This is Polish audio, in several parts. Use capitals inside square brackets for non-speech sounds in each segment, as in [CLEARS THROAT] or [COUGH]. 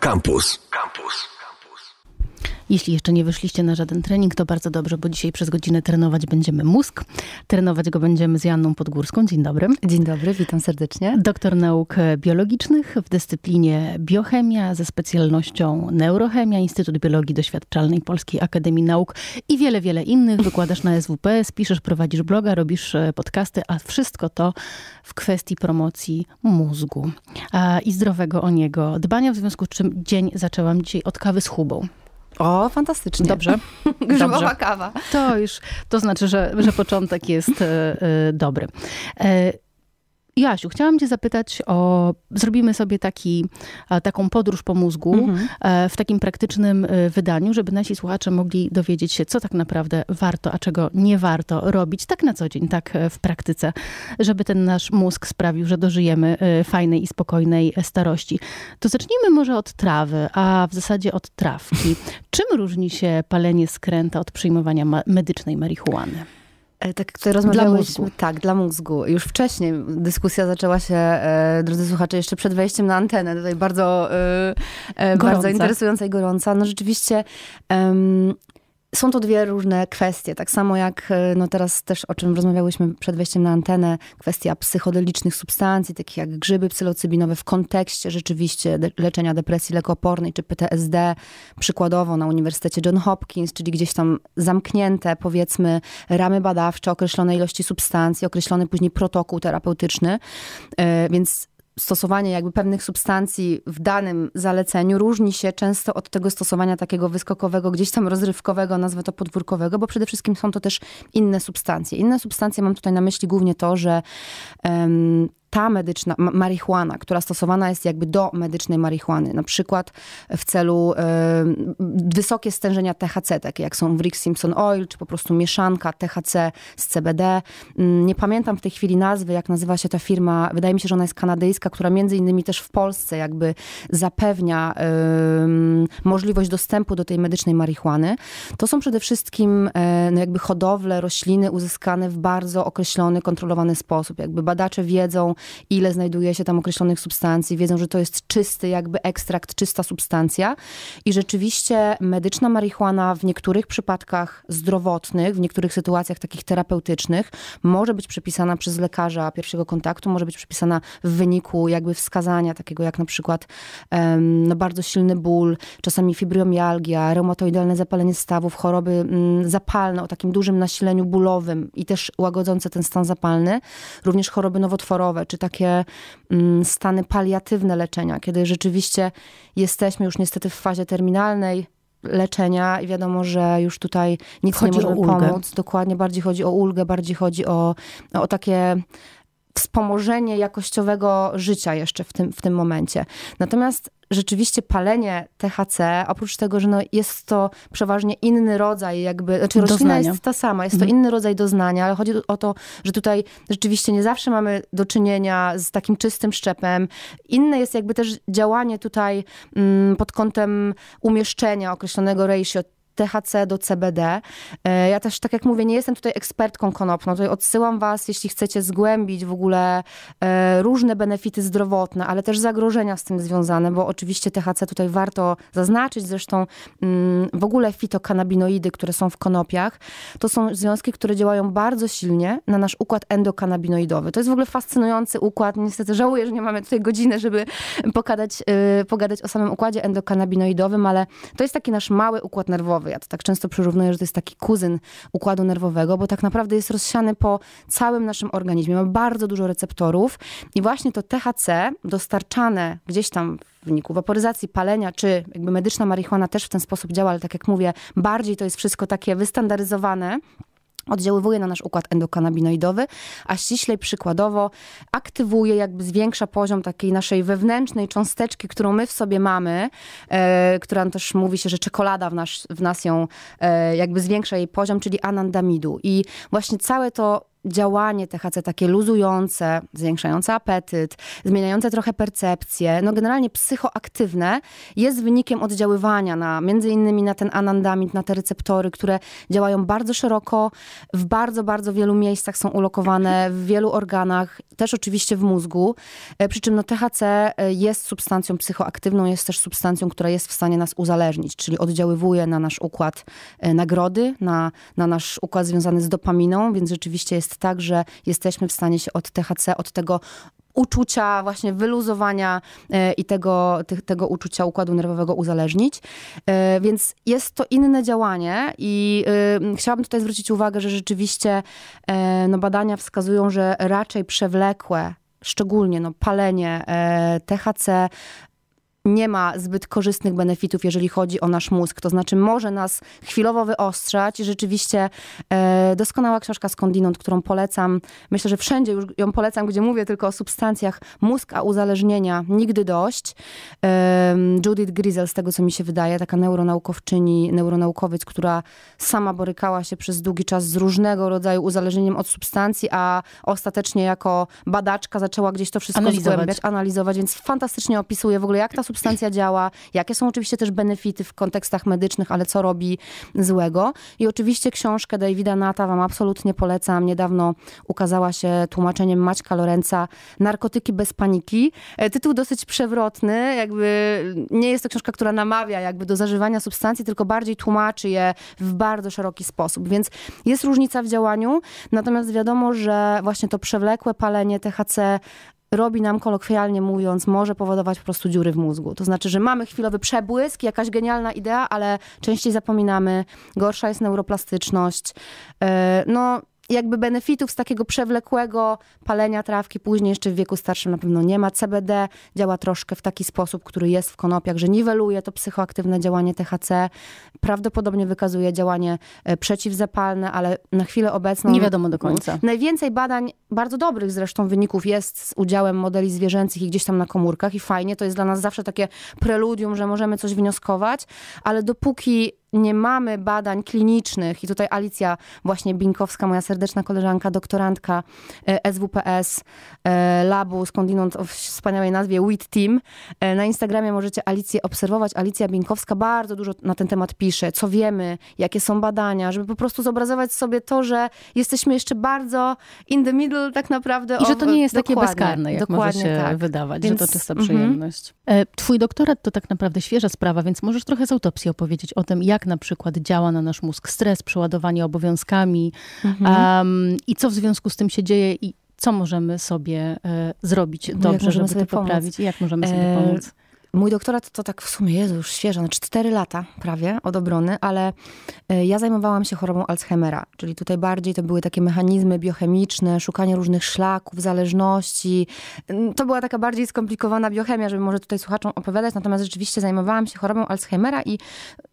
Campus. Campus. Jeśli jeszcze nie wyszliście na żaden trening, to bardzo dobrze, bo dzisiaj przez godzinę trenować będziemy mózg. Trenować go będziemy z Janną Podgórską. Dzień dobry. Dzień dobry, witam serdecznie. Doktor nauk biologicznych w dyscyplinie biochemia ze specjalnością neurochemia, Instytut Biologii Doświadczalnej Polskiej Akademii Nauk i wiele, wiele innych. Wykładasz na SWPS, piszesz, prowadzisz bloga, robisz e, podcasty, a wszystko to w kwestii promocji mózgu i zdrowego o niego dbania, w związku z czym dzień zaczęłam dzisiaj od kawy z Hubą. O, fantastycznie. Dobrze. [LAUGHS] Grzybowa Dobrze. kawa. To już, to znaczy, że, że początek jest e, e, dobry. E, Jasiu, chciałam cię zapytać o... Zrobimy sobie taki, e, taką podróż po mózgu mhm. E, w takim praktycznym e, wydaniu, żeby nasi słuchacze mogli dowiedzieć się, co tak naprawdę warto, a czego nie warto robić tak na co dzień, tak w praktyce, żeby ten nasz mózg sprawił, że dożyjemy fajnej i spokojnej starości. To zacznijmy może od trawy, a w zasadzie od trawki. [LAUGHS] Czym różni się palenie skręta od przyjmowania medycznej marihuany? E, tak, które rozmawialiśmy, Dla mózgu. Tak, dla mózgu. Już wcześniej dyskusja zaczęła się, e, drodzy słuchacze, jeszcze przed wejściem na antenę. Tutaj bardzo, e, e bardzo interesująca i gorąca. No rzeczywiście. Są to dwie różne kwestie, tak samo jak e, no teraz też o czym rozmawiałyśmy przed wejściem na antenę, kwestia psychodelicznych substancji, takich jak grzyby psylocybinowe w kontekście rzeczywiście leczenia depresji lekopornej czy PTSD, przykładowo na Uniwersytecie John Hopkins, czyli gdzieś tam zamknięte powiedzmy ramy badawcze, określone ilości substancji, określony później protokół terapeutyczny, e, więc stosowanie jakby pewnych substancji w danym zaleceniu różni się często od tego stosowania takiego wyskokowego, gdzieś tam rozrywkowego, nazwę to podwórkowego, bo przede wszystkim są to też inne substancje. Inne substancje mam tutaj na myśli głównie to, że um, ta medyczna marihuana, która stosowana jest jakby do medycznej marihuany, na przykład w celu y, wysokie stężenia THC, takie jak są w Rick Simpson Oil, czy po prostu mieszanka THC z CBD. Mm, nie pamiętam w tej chwili nazwy, jak nazywa się ta firma. Wydaje mi się, że ona jest kanadyjska, która między innymi też w Polsce jakby zapewnia y, możliwość dostępu do tej medycznej marihuany. To są przede wszystkim y, no jakby hodowle rośliny uzyskane w bardzo określony, kontrolowany sposób. Jakby badacze wiedzą, ile znajduje się tam określonych substancji, wiedzą, że to jest czysty jakby ekstrakt, czysta substancja i rzeczywiście medyczna marihuana w niektórych przypadkach zdrowotnych, w niektórych sytuacjach takich terapeutycznych może być przepisana przez lekarza pierwszego kontaktu, może być przepisana w wyniku jakby wskazania takiego jak na przykład um, no bardzo silny ból, czasami fibromialgia, reumatoidalne zapalenie stawów, choroby mm, zapalne o takim dużym nasileniu bólowym i też łagodzące ten stan zapalny, również choroby nowotworowe, czy takie mm, stany paliatywne leczenia, kiedy rzeczywiście jesteśmy już niestety w fazie terminalnej, leczenia i wiadomo, że już tutaj nic chodzi nie może pomóc. Dokładnie, bardziej chodzi o ulgę, bardziej chodzi o, no, o takie wspomożenie jakościowego życia jeszcze w tym, w tym momencie. Natomiast rzeczywiście palenie THC, oprócz tego, że no jest to przeważnie inny rodzaj jakby, znaczy roślina doznania. jest ta sama, jest to mhm. inny rodzaj doznania, ale chodzi o to, że tutaj rzeczywiście nie zawsze mamy do czynienia z takim czystym szczepem. Inne jest jakby też działanie tutaj mm, pod kątem umieszczenia określonego ratio THC do CBD. E, ja też, tak jak mówię, nie jestem tutaj ekspertką konopną. Tutaj odsyłam was, jeśli chcecie zgłębić w ogóle e, różne benefity zdrowotne, ale też zagrożenia z tym związane, bo oczywiście THC tutaj warto zaznaczyć. Zresztą mm, w ogóle fitokanabinoidy, które są w konopiach, to są związki, które działają bardzo silnie na nasz układ endokanabinoidowy. To jest w ogóle fascynujący układ. Niestety żałuję, że nie mamy tutaj godziny, żeby pogadać, e, pogadać o samym układzie endokanabinoidowym, ale to jest taki nasz mały układ nerwowy nerwowy. Ja to tak często przyrównuję, że to jest taki kuzyn układu nerwowego, bo tak naprawdę jest rozsiany po całym naszym organizmie. Ma bardzo dużo receptorów i właśnie to THC dostarczane gdzieś tam w wyniku waporyzacji, palenia, czy jakby medyczna marihuana też w ten sposób działa, ale tak jak mówię, bardziej to jest wszystko takie wystandaryzowane oddziaływuje na nasz układ endokanabinoidowy, a ściślej przykładowo aktywuje, jakby zwiększa poziom takiej naszej wewnętrznej cząsteczki, którą my w sobie mamy, e, która też mówi się, że czekolada w nas, w nas ją e, jakby zwiększa jej poziom, czyli anandamidu. I właśnie całe to działanie THC takie luzujące, zwiększające apetyt, zmieniające trochę percepcję, no generalnie psychoaktywne, jest wynikiem oddziaływania na między innymi na ten anandamid, na te receptory, które działają bardzo szeroko, w bardzo, bardzo wielu miejscach są ulokowane, w wielu organach, też oczywiście w mózgu. E, przy czym no THC e, jest substancją psychoaktywną, jest też substancją, która jest w stanie nas uzależnić, czyli oddziaływuje na nasz układ e, nagrody, na, na nasz układ związany z dopaminą, więc rzeczywiście jest jest tak, że jesteśmy w stanie się od THC, od tego uczucia właśnie wyluzowania e, i tego, tego uczucia układu nerwowego uzależnić. E, więc jest to inne działanie i e, chciałabym tutaj zwrócić uwagę, że rzeczywiście no, badania wskazują, że raczej przewlekłe szczególnie no, palenie, THC, nie ma zbyt korzystnych benefitów, jeżeli chodzi o nasz mózg. To znaczy może nas chwilowo wyostrzać. Rzeczywiście e, doskonała książka Skądinąd, którą polecam. Myślę, że wszędzie już ją polecam, gdzie mówię tylko o substancjach. Mózg, a uzależnienia nigdy dość. E, Judith Grizel, z tego co mi się wydaje, taka neuronaukowczyni, neuronaukowiec, która sama borykała się przez długi czas z różnego rodzaju uzależnieniem od substancji, a ostatecznie jako badaczka zaczęła gdzieś to wszystko analizować. zgłębiać, analizować, więc fantastycznie opisuje w ogóle, jak ta substancja działa, jakie są oczywiście też benefity w kontekstach medycznych, ale co robi złego. I oczywiście książkę Davida Nata wam absolutnie polecam. Niedawno ukazała się tłumaczeniem Maćka Lorenza Narkotyki bez paniki. E, tytuł dosyć przewrotny, jakby nie jest to książka, która namawia jakby do zażywania substancji, tylko bardziej tłumaczy je w bardzo szeroki sposób. Więc jest różnica w działaniu, natomiast wiadomo, że właśnie to przewlekłe palenie THC robi nam kolokwialnie mówiąc, może powodować po prostu dziury w mózgu. To znaczy, że mamy chwilowy przebłysk, jakaś genialna idea, ale częściej zapominamy, gorsza jest neuroplastyczność. E, no, jakby benefitów z takiego przewlekłego palenia trawki później jeszcze w wieku starszym na pewno nie ma. CBD działa troszkę w taki sposób, który jest w konopiach, że niweluje to psychoaktywne działanie THC, prawdopodobnie wykazuje działanie e, przeciwzapalne, ale na chwilę obecną... Nie wiadomo do końca. Najwięcej badań, bardzo dobrych zresztą wyników jest z udziałem modeli zwierzęcych i gdzieś tam na komórkach i fajnie, to jest dla nas zawsze takie preludium, że możemy coś wnioskować, ale dopóki nie mamy badań klinicznych i tutaj Alicja właśnie Binkowska, moja serdeczna koleżanka, doktorantka SWPS e, e, Labu, skądinąd o wspaniałej nazwie WIT Team. E, na Instagramie możecie Alicję obserwować. Alicja Binkowska bardzo dużo na ten temat pisze, co wiemy, jakie są badania, żeby po prostu zobrazować sobie to, że jesteśmy jeszcze bardzo in the middle tak naprawdę. I że to nie jest takie bezkarne, jak może się tak. wydawać, więc, że to czysta mhm. przyjemność. Mm -hmm. Twój doktorat to tak naprawdę świeża sprawa, więc możesz trochę z autopsji opowiedzieć o tym, jak jak na przykład działa na nasz mózg stres, przeładowanie obowiązkami mhm. um, i co w związku z tym się dzieje i co możemy sobie y, zrobić dobrze, żeby to poprawić i jak możemy sobie e... pomóc. Mój doktorat to tak w sumie, jest już świeżo, znaczy 4 lata prawie od obrony, ale e, ja zajmowałam się chorobą Alzheimera, czyli tutaj bardziej to były takie mechanizmy biochemiczne, szukanie różnych szlaków, zależności. To była taka bardziej skomplikowana biochemia, żeby może tutaj słuchaczom opowiadać, natomiast rzeczywiście zajmowałam się chorobą Alzheimera i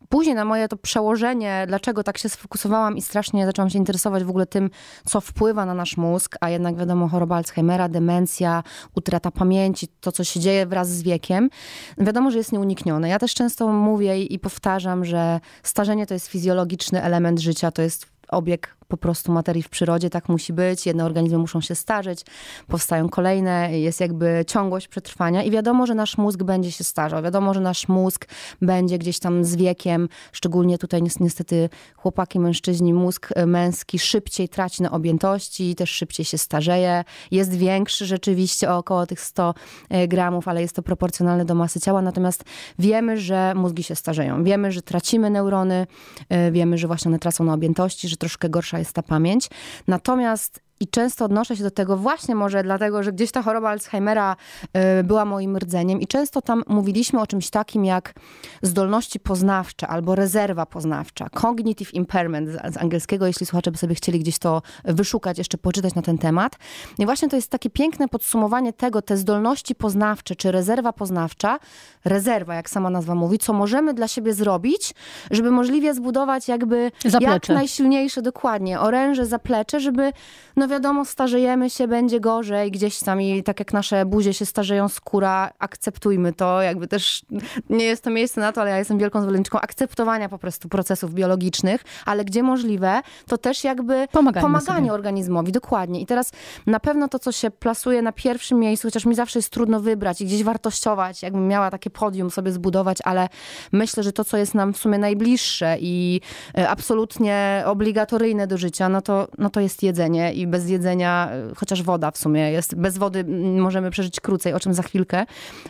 później na moje to przełożenie, dlaczego tak się sfokusowałam i strasznie zaczęłam się interesować w ogóle tym, co wpływa na nasz mózg, a jednak wiadomo, choroba Alzheimera, demencja, utrata pamięci, to co się dzieje wraz z wiekiem, wiadomo, że jest nieuniknione. Ja też często mówię i powtarzam, że starzenie to jest fizjologiczny element życia, to jest obieg po prostu materii w przyrodzie, tak musi być, jedne organizmy muszą się starzeć, powstają kolejne, jest jakby ciągłość przetrwania i wiadomo, że nasz mózg będzie się starzał, wiadomo, że nasz mózg będzie gdzieś tam z wiekiem, szczególnie tutaj niestety chłopaki, mężczyźni, mózg e, męski szybciej traci na objętości, też szybciej się starzeje, jest większy rzeczywiście o około tych 100 e, gramów, ale jest to proporcjonalne do masy ciała, natomiast wiemy, że mózgi się starzeją, wiemy, że tracimy neurony, e, wiemy, że właśnie one tracą na objętości, że troszkę gorsza jest ta pamięć. Natomiast i często odnoszę się do tego właśnie może dlatego, że gdzieś ta choroba Alzheimera e, była moim rdzeniem i często tam mówiliśmy o czymś takim jak zdolności poznawcze albo rezerwa poznawcza, cognitive impairment z angielskiego, jeśli słuchacze by sobie chcieli gdzieś to wyszukać, jeszcze poczytać na ten temat. I właśnie to jest takie piękne podsumowanie tego, te zdolności poznawcze czy rezerwa poznawcza, rezerwa jak sama nazwa mówi, co możemy dla siebie zrobić, żeby możliwie zbudować jakby zaplecze. jak najsilniejsze dokładnie oręże, zaplecze, żeby no no wiadomo, starzejemy się, będzie gorzej, gdzieś sami, tak jak nasze buzie się starzeją, skóra, akceptujmy to, jakby też nie jest to miejsce na to, ale ja jestem wielką zwolenniczką akceptowania po prostu procesów biologicznych, ale gdzie możliwe, to też jakby pomaganie, organizmowi, dokładnie. I teraz na pewno to, co się plasuje na pierwszym miejscu, chociaż mi zawsze jest trudno wybrać i gdzieś wartościować, jakbym miała takie podium sobie zbudować, ale myślę, że to, co jest nam w sumie najbliższe i e, absolutnie obligatoryjne do życia, no to, no to jest jedzenie i bez bez jedzenia, y, chociaż woda w sumie jest. Bez wody możemy przeżyć krócej, o czym za chwilkę,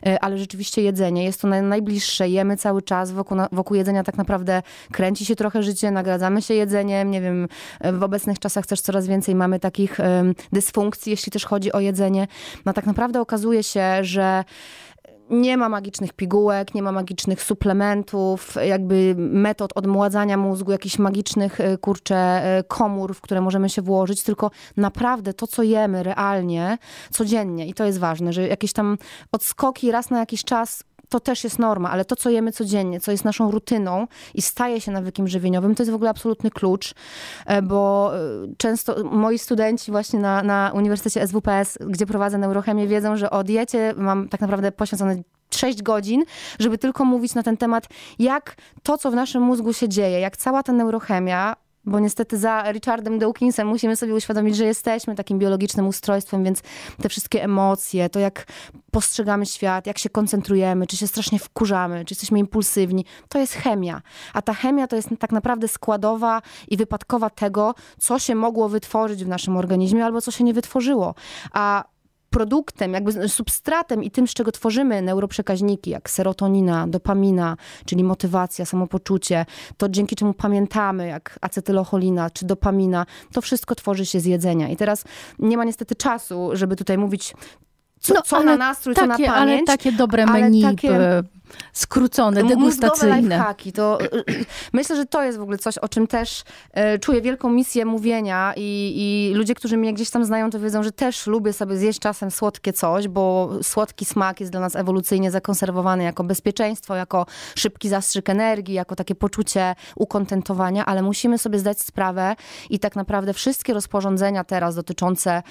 y, ale rzeczywiście jedzenie jest to najbliższe. Jemy cały czas, wokół, wokół jedzenia tak naprawdę kręci się trochę życie, nagradzamy się jedzeniem. Nie wiem, y, w obecnych czasach też coraz więcej mamy takich dysfunkcji, jeśli też chodzi o jedzenie. No tak naprawdę okazuje się, że nie ma magicznych pigułek, nie ma magicznych suplementów, jakby metod odmładzania mózgu, jakichś magicznych, e, kurcze, komór, w które możemy się włożyć, tylko naprawdę to, co jemy realnie, codziennie i to jest ważne, że jakieś tam odskoki raz na jakiś czas to też jest norma, ale to, co jemy codziennie, co jest naszą rutyną i staje się nawykiem żywieniowym, to jest w ogóle absolutny klucz, e, bo e, często moi studenci właśnie na, na Uniwersytecie SWPS, gdzie prowadzę neurochemię, wiedzą, że o diecie mam tak naprawdę poświęcone 6 godzin, żeby tylko mówić na ten temat, jak to, co w naszym mózgu się dzieje, jak cała ta neurochemia bo niestety za Richardem Dawkinsem musimy sobie uświadomić, że jesteśmy takim biologicznym ustrojstwem, więc te wszystkie emocje, to jak postrzegamy świat, jak się koncentrujemy, czy się strasznie wkurzamy, czy jesteśmy impulsywni, to jest chemia. A ta chemia to jest tak naprawdę składowa i wypadkowa tego, co się mogło wytworzyć w naszym organizmie albo co się nie wytworzyło. A produktem, jakby substratem i tym, z czego tworzymy neuroprzekaźniki, jak serotonina, dopamina, czyli motywacja, samopoczucie, to dzięki czemu pamiętamy, jak acetylocholina czy dopamina, to wszystko tworzy się z jedzenia. I teraz nie ma niestety czasu, żeby tutaj mówić, co, no, co na nastrój, takie, co na pamięć. Ale takie dobre menu, takie e, skrócone, degustacyjne. Haki, to e, e, myślę, że to jest w ogóle coś, o czym też e, czuję wielką misję mówienia i, i, ludzie, którzy mnie gdzieś tam znają, to wiedzą, że też lubię sobie zjeść czasem słodkie coś, bo słodki smak jest dla nas ewolucyjnie zakonserwowany jako bezpieczeństwo, jako szybki zastrzyk energii, jako takie poczucie ukontentowania, ale musimy sobie zdać sprawę i tak naprawdę wszystkie rozporządzenia teraz dotyczące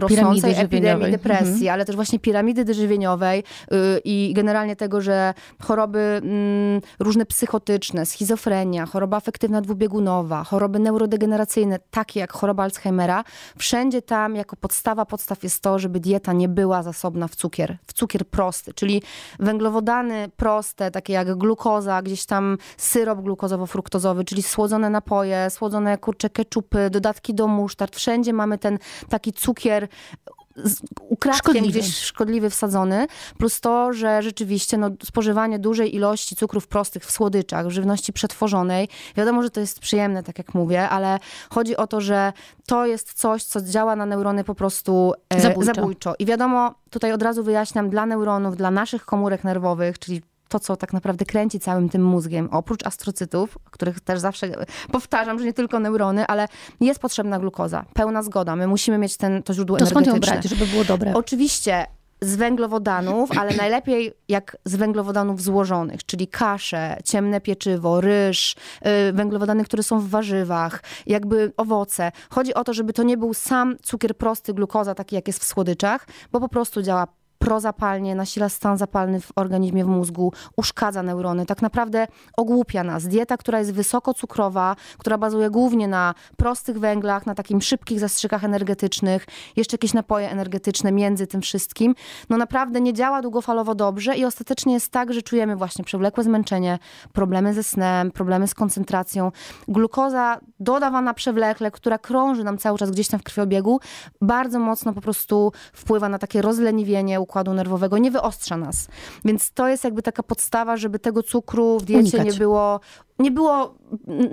rosnącej epidemii depresji, mhm. ale też właśnie piramidy żywieniowej y, i generalnie tego, że choroby mm, różne psychotyczne, schizofrenia, choroba afektywna dwubiegunowa, choroby neurodegeneracyjne, takie jak choroba Alzheimera, wszędzie tam jako podstawa podstaw jest to, żeby dieta nie była zasobna w cukier, w cukier prosty, czyli węglowodany proste, takie jak glukoza, gdzieś tam syrop glukozowo-fruktozowy, czyli słodzone napoje, słodzone kurcze keczupy, dodatki do musztard, wszędzie mamy ten taki cukier ukradkiem gdzieś szkodliwy wsadzony, plus to, że rzeczywiście no, spożywanie dużej ilości cukrów prostych w słodyczach, w żywności przetworzonej, wiadomo, że to jest przyjemne, tak jak mówię, ale chodzi o to, że to jest coś, co działa na neurony po prostu e, zabójczo. zabójczo. I wiadomo, tutaj od razu wyjaśniam, dla neuronów, dla naszych komórek nerwowych, czyli to, co tak naprawdę kręci całym tym mózgiem, oprócz astrocytów, których też zawsze powtarzam, że nie tylko neurony, ale jest potrzebna glukoza. Pełna zgoda. My musimy mieć ten, to źródło to energetyczne. skąd ją brać, żeby było dobre? Oczywiście z węglowodanów, ale [CLEARS THROAT] najlepiej jak z węglowodanów złożonych, czyli kasze, ciemne pieczywo, ryż, y, węglowodany, które są w warzywach, jakby owoce. Chodzi o to, żeby to nie był sam cukier prosty, glukoza, taki jak jest w słodyczach, bo po prostu działa prozapalnie, nasila stan zapalny w organizmie, w mózgu, uszkadza neurony, tak naprawdę ogłupia nas. Dieta, która jest wysokocukrowa, która bazuje głównie na prostych węglach, na takim szybkich zastrzykach energetycznych, jeszcze jakieś napoje energetyczne między tym wszystkim, no naprawdę nie działa długofalowo dobrze i ostatecznie jest tak, że czujemy właśnie przewlekłe zmęczenie, problemy ze snem, problemy z koncentracją. Glukoza dodawana przewlekle, która krąży nam cały czas gdzieś tam w krwiobiegu, bardzo mocno po prostu wpływa na takie rozleniwienie układu układu nerwowego, nie wyostrza nas. Więc to jest jakby taka podstawa, żeby tego cukru w diecie Unikać. nie było, nie było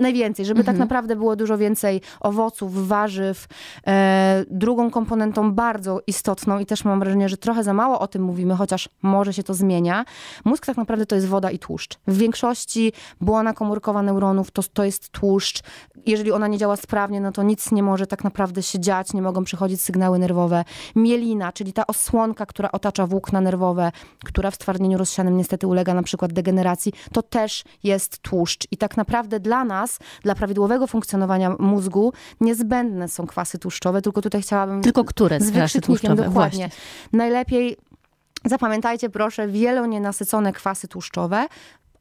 najwięcej, żeby tak mhm. tak naprawdę było dużo więcej owoców, warzyw. E, drugą komponentą bardzo istotną i też mam wrażenie, że trochę za mało o tym mówimy, chociaż może się to zmienia. Mózg tak naprawdę to jest woda i tłuszcz. W większości błona komórkowa neuronów to, to jest tłuszcz. Jeżeli ona nie działa sprawnie, no to nic nie może tak naprawdę się dziać, nie mogą przychodzić sygnały nerwowe. Mielina, czyli ta osłonka, która otacza włókna nerwowe, która w stwardnieniu rozsianym niestety ulega na przykład degeneracji, to też jest tłuszcz i tak naprawdę dla nas, dla prawidłowego funkcjonowania mózgu, niezbędne są kwasy tłuszczowe, tylko tutaj chciałabym... Tylko które z kwasy tłuszczowe? Dokładnie. Właśnie. Najlepiej... Zapamiętajcie proszę wielonienasycone kwasy tłuszczowe,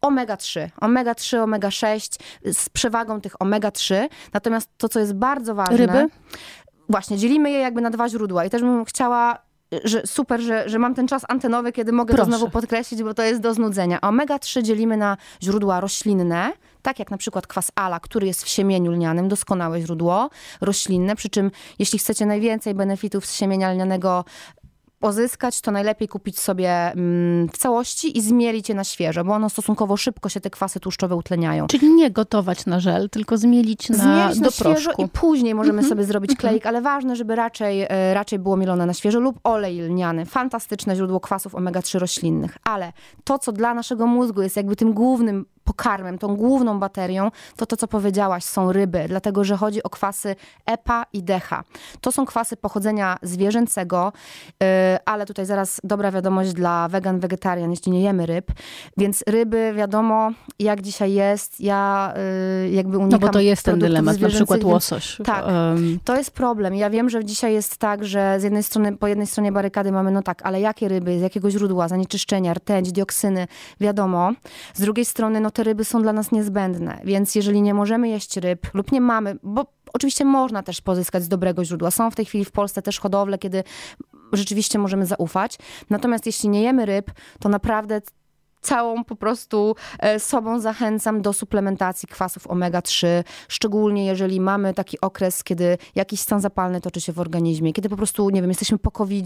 omega-3, omega-3, omega-6 z przewagą tych omega-3. Natomiast to, co jest bardzo ważne... Ryby? Właśnie, dzielimy je jakby na dwa źródła i też bym chciała że super, że, że mam ten czas antenowy, kiedy mogę Proszę. to znowu podkreślić, bo to jest do znudzenia. A omega-3 dzielimy na źródła roślinne, tak jak na przykład kwas ala, który jest w siemieniu lnianym, doskonałe źródło roślinne, przy czym jeśli chcecie najwięcej benefitów z siemienia lnianego pozyskać, to najlepiej kupić sobie mm, w całości i zmielić je na świeżo, bo ono stosunkowo szybko się te kwasy tłuszczowe utleniają. Czyli nie gotować na żel, tylko zmielić na, zmielić na do świeżo proszku. i później możemy mm -hmm. sobie zrobić mhm. klejk, ale ważne, żeby raczej, e, raczej było mielone na świeżo lub olej lniany. Fantastyczne źródło kwasów omega-3 roślinnych, ale to, co dla naszego mózgu jest jakby tym głównym pokarmem, tą główną baterią, to to, co powiedziałaś, są ryby, dlatego że chodzi o kwasy EPA i DEHA. To są kwasy pochodzenia zwierzęcego, y, ale tutaj zaraz dobra wiadomość dla wegan, wegetarian, jeśli nie jemy ryb. Więc ryby, wiadomo, jak dzisiaj jest, ja y, jakby unikam... No bo to jest ten dylemat, na przykład łosoś. Więc, tak, to jest problem. Ja wiem, że dzisiaj jest tak, że z jednej strony, po jednej stronie barykady mamy, no tak, ale jakie ryby, z jakiego źródła, zanieczyszczenia, rtęć, dioksyny, wiadomo. Z drugiej strony, no te ryby są dla nas niezbędne, więc jeżeli nie możemy jeść ryb lub nie mamy, bo oczywiście można też pozyskać z dobrego źródła. Są w tej chwili w Polsce też hodowle, kiedy rzeczywiście możemy zaufać. Natomiast jeśli nie jemy ryb, to naprawdę całą po prostu e, sobą zachęcam do suplementacji kwasów omega-3, szczególnie jeżeli mamy taki okres, kiedy jakiś stan zapalny toczy się w organizmie, kiedy po prostu, nie wiem, jesteśmy po covid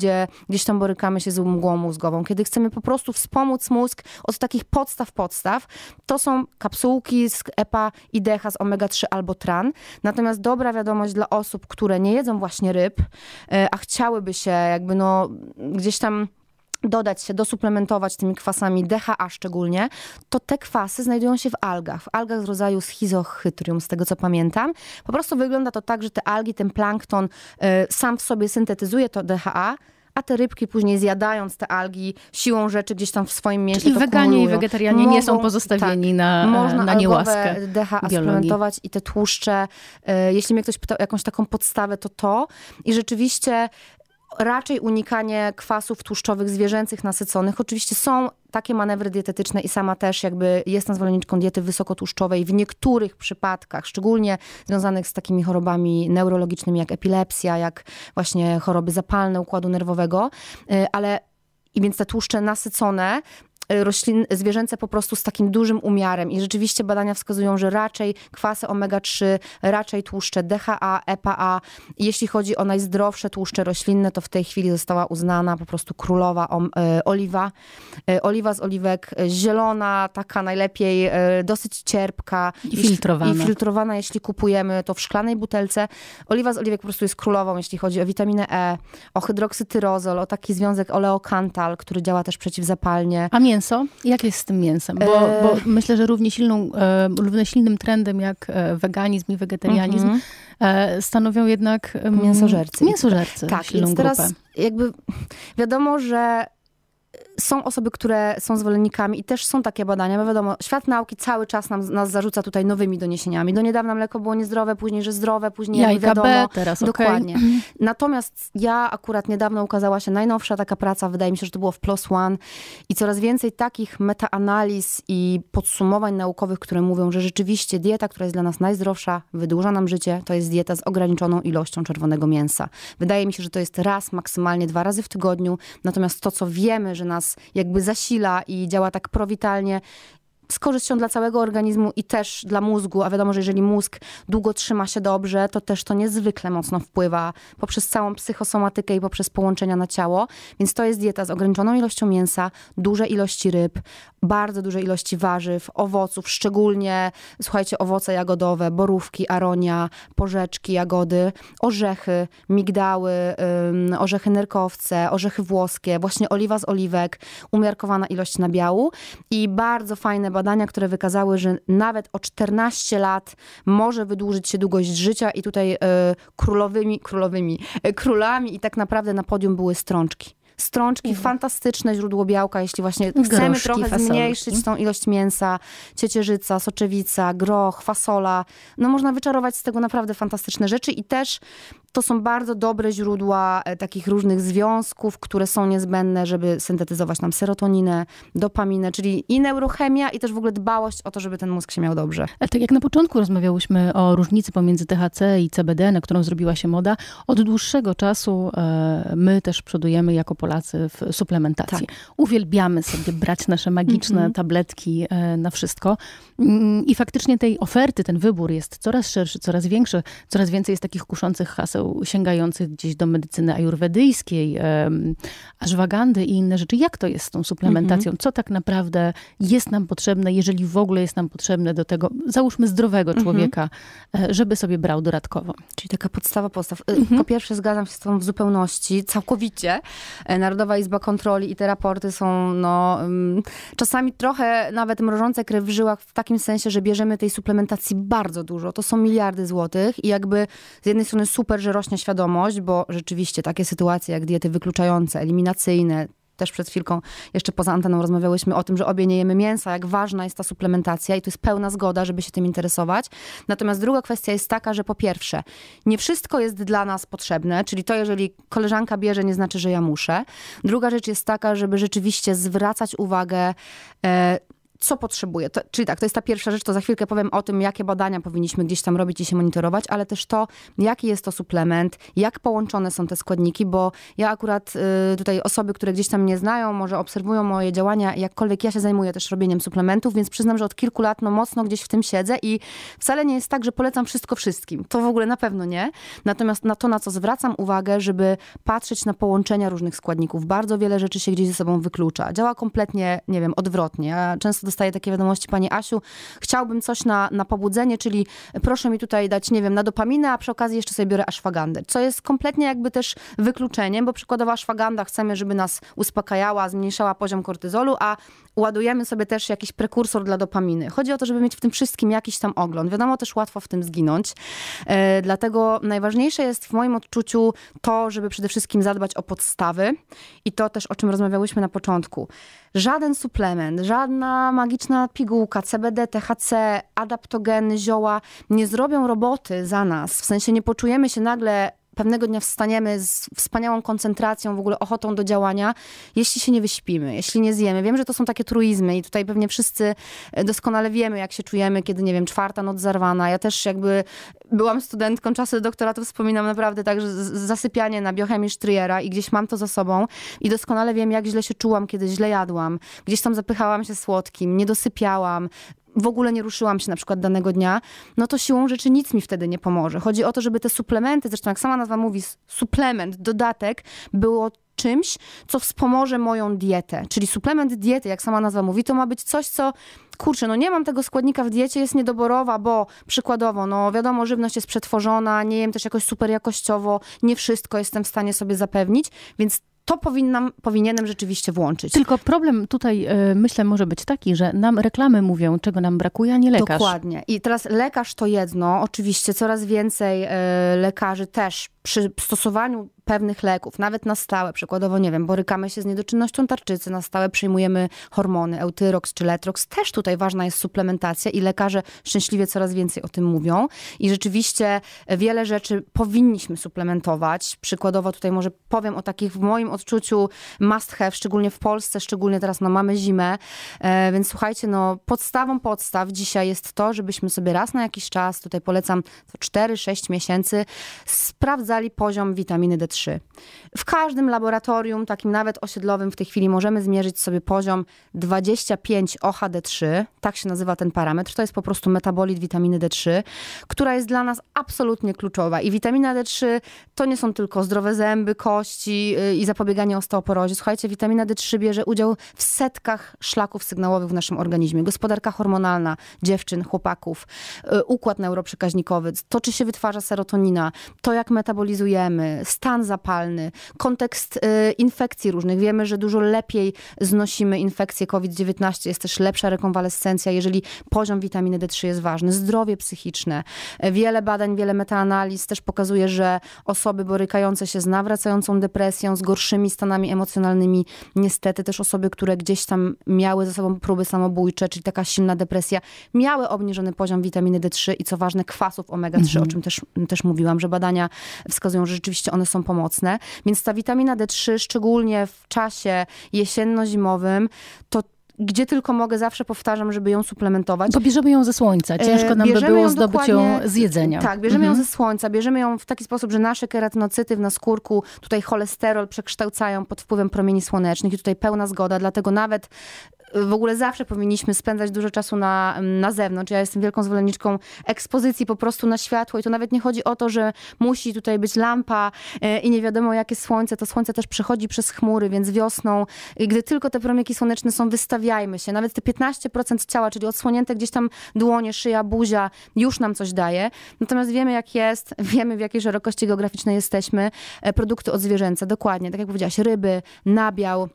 gdzieś tam borykamy się z mgłą mózgową, kiedy chcemy po prostu wspomóc mózg od takich podstaw podstaw, to są kapsułki z EPA i DEHA z omega-3 albo TRAN. Natomiast dobra wiadomość dla osób, które nie jedzą właśnie ryb, e, a chciałyby się jakby no gdzieś tam dodać się, dosuplementować tymi kwasami DHA szczególnie, to te kwasy znajdują się w algach, w algach z rodzaju schizochytrium, z tego co pamiętam. Po prostu wygląda to tak, że te algi, ten plankton y, sam w sobie syntetyzuje to DHA, a te rybki później zjadając te algi siłą rzeczy gdzieś tam w swoim mięsie I weganie kumulują. i wegetarianie Mogą, nie są pozostawieni tak, na, e, można na niełaskę DHA suplementować i te tłuszcze. E, jeśli mnie ktoś pytał o jakąś taką podstawę, to to. I rzeczywiście raczej unikanie kwasów tłuszczowych zwierzęcych nasyconych. Oczywiście są takie manewry dietetyczne i sama też jakby jestem zwolenniczką diety wysokotłuszczowej w niektórych przypadkach, szczególnie związanych z takimi chorobami neurologicznymi jak epilepsja, jak właśnie choroby zapalne układu nerwowego, y, ale i więc te tłuszcze nasycone Y, roślin, y, zwierzęce po prostu z takim dużym umiarem i rzeczywiście badania wskazują, że raczej kwasy omega-3, raczej tłuszcze DHA, EPA, jeśli chodzi o najzdrowsze tłuszcze roślinne, to w tej chwili została uznana po prostu królowa y, oliwa, oliwa z oliwek zielona, taka najlepiej, dosyć cierpka i filtrowana. I filtrowana, jeśli kupujemy to w szklanej butelce. Oliwa z oliwek po prostu jest królową, jeśli chodzi o witaminę E, o hydroksytyrozol, o taki związek oleokantal, który działa też przeciwzapalnie. A mięso? Jak jest z tym mięsem? Bo, e, bo myślę, że równie, silną, e, równie silnym trendem jak e, weganizm i wegetarianizm mm -hmm. stanowią jednak mięsożercy. Mięsożercy. Tak, silną więc teraz grupę. jakby wiadomo, że są osoby, które są zwolennikami i też są takie badania, bo wiadomo, świat nauki cały czas nam, nas zarzuca tutaj nowymi doniesieniami. Do niedawna mleko było niezdrowe, później, że zdrowe, później Jajka wiadomo. B, teraz Dokładnie. Okay. Mhm. Natomiast ja akurat niedawno ukazała się najnowsza taka praca, wydaje mi się, że to było w PLOS ONE i coraz więcej takich metaanaliz i podsumowań naukowych, które mówią, że rzeczywiście dieta, która jest dla nas najzdrowsza, wydłuża nam życie, to jest dieta z ograniczoną ilością czerwonego mięsa. Wydaje mi się, że to jest raz, maksymalnie dwa razy w tygodniu, natomiast to, co wiemy, że nas nas jakby zasila i działa tak prowitalnie, z korzyścią dla całego organizmu i też dla mózgu, a wiadomo, że jeżeli mózg długo trzyma się dobrze, to też to niezwykle mocno wpływa poprzez całą psychosomatykę i poprzez połączenia na ciało. Więc to jest dieta z ograniczoną ilością mięsa, duże ilości ryb, bardzo duże ilości warzyw, owoców, szczególnie, słuchajcie, owoce jagodowe, borówki, aronia, porzeczki, jagody, orzechy, migdały, ym, orzechy nerkowce, orzechy włoskie, właśnie oliwa z oliwek, umiarkowana ilość nabiału i bardzo fajne badania, które wykazały, że nawet o 14 lat może wydłużyć się długość życia i tutaj e, królowymi, królowymi, e, królami i tak naprawdę na podium były strączki. Strączki, mhm. fantastyczne źródło białka, jeśli właśnie Groszki, chcemy trochę fasolki. zmniejszyć tą mhm. ilość mięsa, ciecierzyca, soczewica, groch, fasola. No można wyczarować z tego naprawdę fantastyczne rzeczy i też to są bardzo dobre źródła e, takich różnych związków, które są niezbędne, żeby syntetyzować nam serotoninę, dopaminę, czyli i neurochemia i też w ogóle dbałość o to, żeby ten mózg się miał dobrze. tak jak na początku rozmawiałyśmy o różnicy pomiędzy THC i CBD, na którą zrobiła się moda, od dłuższego czasu e, my też przodujemy jako Polacy Polacy w suplementacji. Tak. Uwielbiamy sobie brać nasze magiczne mm -hmm. tabletki e, na wszystko. Mm, I faktycznie tej oferty, ten wybór jest coraz szerszy, coraz większy. Coraz więcej jest takich kuszących haseł sięgających gdzieś do medycyny ajurwedyjskiej, aż wagandy i inne rzeczy. Jak to jest z tą suplementacją? Mhm. Co tak naprawdę jest nam potrzebne, jeżeli w ogóle jest nam potrzebne do tego, załóżmy zdrowego mhm. człowieka, e, żeby sobie brał dodatkowo? Czyli taka podstawa podstaw. E, mhm. Po pierwsze zgadzam się z tą w zupełności, całkowicie. Narodowa Izba Kontroli i te raporty są no, mm, czasami trochę nawet mrożące krew w żyłach w takim sensie, że bierzemy tej suplementacji bardzo dużo. To są miliardy złotych i jakby z jednej strony super, że rośnie świadomość, bo rzeczywiście takie sytuacje jak diety wykluczające, eliminacyjne, też przed chwilką jeszcze poza anteną rozmawiałyśmy o tym, że obie nie jemy mięsa, jak ważna jest ta suplementacja i tu jest pełna zgoda, żeby się tym interesować. Natomiast druga kwestia jest taka, że po pierwsze, nie wszystko jest dla nas potrzebne, czyli to, jeżeli koleżanka bierze, nie znaczy, że ja muszę. Druga rzecz jest taka, żeby rzeczywiście zwracać uwagę, e, co potrzebuje. To, czyli tak, to jest ta pierwsza rzecz, to za chwilkę powiem o tym, jakie badania powinniśmy gdzieś tam robić i się monitorować, ale też to, jaki jest to suplement, jak połączone są te składniki, bo ja akurat y, tutaj osoby, które gdzieś tam mnie znają, może obserwują moje działania, jakkolwiek ja się zajmuję też robieniem suplementów, więc przyznam, że od kilku lat no mocno gdzieś w tym siedzę i wcale nie jest tak, że polecam wszystko wszystkim. To w ogóle na pewno nie. Natomiast na to, na co zwracam uwagę, żeby patrzeć na połączenia różnych składników. Bardzo wiele rzeczy się gdzieś ze sobą wyklucza. Działa kompletnie, nie wiem, odwrotnie. Ja często dostaję takie wiadomości, pani Asiu, chciałbym coś na, na pobudzenie, czyli proszę mi tutaj dać, nie wiem, na dopaminę, a przy okazji jeszcze sobie biorę aszwagandę. co jest kompletnie jakby też wykluczeniem, bo przykładowo aszwaganda chcemy, żeby nas uspokajała, zmniejszała poziom kortyzolu, a ładujemy sobie też jakiś prekursor dla dopaminy. Chodzi o to, żeby mieć w tym wszystkim jakiś tam ogląd. Wiadomo, też łatwo w tym zginąć. E, dlatego najważniejsze jest w moim odczuciu to, żeby przede wszystkim zadbać o podstawy i to też, o czym rozmawiałyśmy na początku żaden suplement, żadna magiczna pigułka, CBD, THC, adaptogeny, zioła nie zrobią roboty za nas. W sensie nie poczujemy się nagle pewnego dnia wstaniemy z wspaniałą koncentracją, w ogóle ochotą do działania, jeśli się nie wyśpimy, jeśli nie zjemy. Wiem, że to są takie truizmy i tutaj pewnie wszyscy e, doskonale wiemy, jak się czujemy, kiedy, nie wiem, czwarta noc zarwana. Ja też jakby byłam studentką, czasu doktoratu wspominam naprawdę tak, że zasypianie na biochemii Sztriera i gdzieś mam to za sobą i doskonale wiem, jak źle się czułam, kiedy źle jadłam. Gdzieś tam zapychałam się słodkim, nie dosypiałam, w ogóle nie ruszyłam się na przykład danego dnia, no to siłą rzeczy nic mi wtedy nie pomoże. Chodzi o to, żeby te suplementy, zresztą jak sama nazwa mówi, suplement, dodatek, było czymś, co wspomoże moją dietę. Czyli suplement diety, jak sama nazwa mówi, to ma być coś, co kurczę, no nie mam tego składnika w diecie, jest niedoborowa, bo przykładowo, no wiadomo, żywność jest przetworzona, nie jem też jakoś super jakościowo, nie wszystko jestem w stanie sobie zapewnić, więc to powinnam, powinienem rzeczywiście włączyć. Tylko problem tutaj y, myślę może być taki, że nam reklamy mówią, czego nam brakuje, a nie lekarz. Dokładnie. I teraz lekarz to jedno. Oczywiście coraz więcej y, lekarzy też przy stosowaniu pewnych leków, nawet na stałe, przykładowo, nie wiem, borykamy się z niedoczynnością tarczycy, na stałe przyjmujemy hormony, eutyrox czy letrox, też tutaj ważna jest suplementacja i lekarze szczęśliwie coraz więcej o tym mówią i rzeczywiście wiele rzeczy powinniśmy suplementować. Przykładowo tutaj może powiem o takich w moim odczuciu must have, szczególnie w Polsce, szczególnie teraz no mamy zimę, e, więc słuchajcie, no podstawą podstaw dzisiaj jest to, żebyśmy sobie raz na jakiś czas, tutaj polecam 4-6 miesięcy, sprawdzali poziom witaminy D3 3. W każdym laboratorium, takim nawet osiedlowym w tej chwili możemy zmierzyć sobie poziom 25 OHD3, tak się nazywa ten parametr, to jest po prostu metabolit witaminy D3, która jest dla nas absolutnie kluczowa i witamina D3 to nie są tylko zdrowe zęby, kości y, i zapobieganie osteoporozie. Słuchajcie, witamina D3 bierze udział w setkach szlaków sygnałowych w naszym organizmie. Gospodarka hormonalna dziewczyn, chłopaków, y, układ neuroprzekaźnikowy, to czy się wytwarza serotonina, to jak metabolizujemy, stan zapalny, kontekst y, infekcji różnych. Wiemy, że dużo lepiej znosimy infekcję COVID-19, jest też lepsza rekonwalescencja, jeżeli poziom witaminy D3 jest ważny, zdrowie psychiczne. Wiele badań, wiele metaanaliz też pokazuje, że osoby borykające się z nawracającą depresją, z gorszymi stanami emocjonalnymi, niestety też osoby, które gdzieś tam miały ze sobą próby samobójcze, czyli taka silna depresja, miały obniżony poziom witaminy D3 i co ważne kwasów omega-3, mhm. o czym też, też mówiłam, że badania wskazują, że rzeczywiście one są pomocne pomocne, więc ta witamina D3, szczególnie w czasie jesienno-zimowym, to gdzie tylko mogę, zawsze powtarzam, żeby ją suplementować. Bo bierzemy ją ze słońca. E, ciężko nam bierzemy by było ją zdobyć ją z jedzenia. Tak, bierzemy mhm. ją ze słońca. Bierzemy ją w taki sposób, że nasze keratynocyty w naskórku, tutaj cholesterol przekształcają pod wpływem promieni słonecznych i tutaj pełna zgoda, dlatego nawet w ogóle zawsze powinniśmy spędzać dużo czasu na, na zewnątrz. Ja jestem wielką zwolenniczką ekspozycji po prostu na światło i to nawet nie chodzi o to, że musi tutaj być lampa e, i nie wiadomo jakie słońce. To słońce też przechodzi przez chmury, więc wiosną, gdy tylko te promieki słoneczne są, wystawiajmy się. Nawet te 15% ciała, czyli odsłonięte gdzieś tam dłonie, szyja, buzia, już nam coś daje. Natomiast wiemy jak jest, [LAUGHS] wiemy w jakiej szerokości geograficznej jesteśmy. E, produkty odzwierzęce, dokładnie, tak jak powiedziałaś, ryby, nabiał,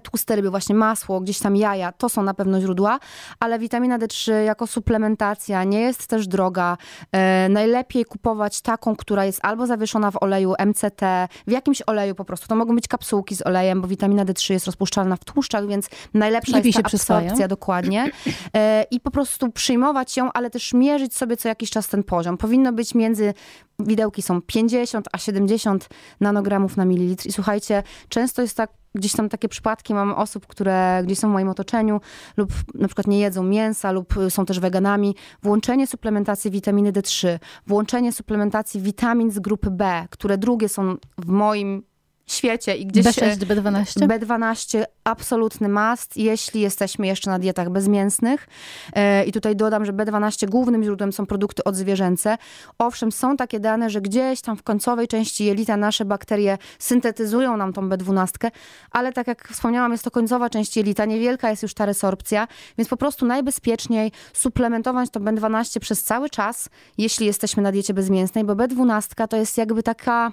tłuste ryby, właśnie masło, gdzieś tam jaja, to są na pewno źródła, ale witamina D3 jako suplementacja nie jest też droga. E, najlepiej kupować taką, która jest albo zawieszona w oleju MCT, w jakimś oleju po prostu. To mogą być kapsułki z olejem, bo witamina D3 jest rozpuszczalna w tłuszczach, więc najlepsza Lepiej jest ta absorpcja, dokładnie. E, I po prostu przyjmować ją, ale też mierzyć sobie co jakiś czas ten poziom. Powinno być między Widełki są 50, a 70 nanogramów na mililitr. I słuchajcie, często jest tak, gdzieś tam takie przypadki mam osób, które gdzieś są w moim otoczeniu lub na przykład nie jedzą mięsa lub y, są też weganami. Włączenie suplementacji witaminy D3, włączenie suplementacji witamin z grupy B, które drugie są w moim świecie i gdzieś... B6, B12? B12 absolutny must, jeśli jesteśmy jeszcze na dietach bezmięsnych. E, I tutaj dodam, że B12 głównym źródłem są produkty odzwierzęce. Owszem, są takie dane, że gdzieś tam w końcowej części jelita nasze bakterie syntetyzują nam tą B12, ale tak jak wspomniałam, jest to końcowa część jelita, niewielka jest już ta resorpcja, więc po prostu najbezpieczniej suplementować to B12 przez cały czas, jeśli jesteśmy na diecie bezmięsnej, bo B12 to jest jakby taka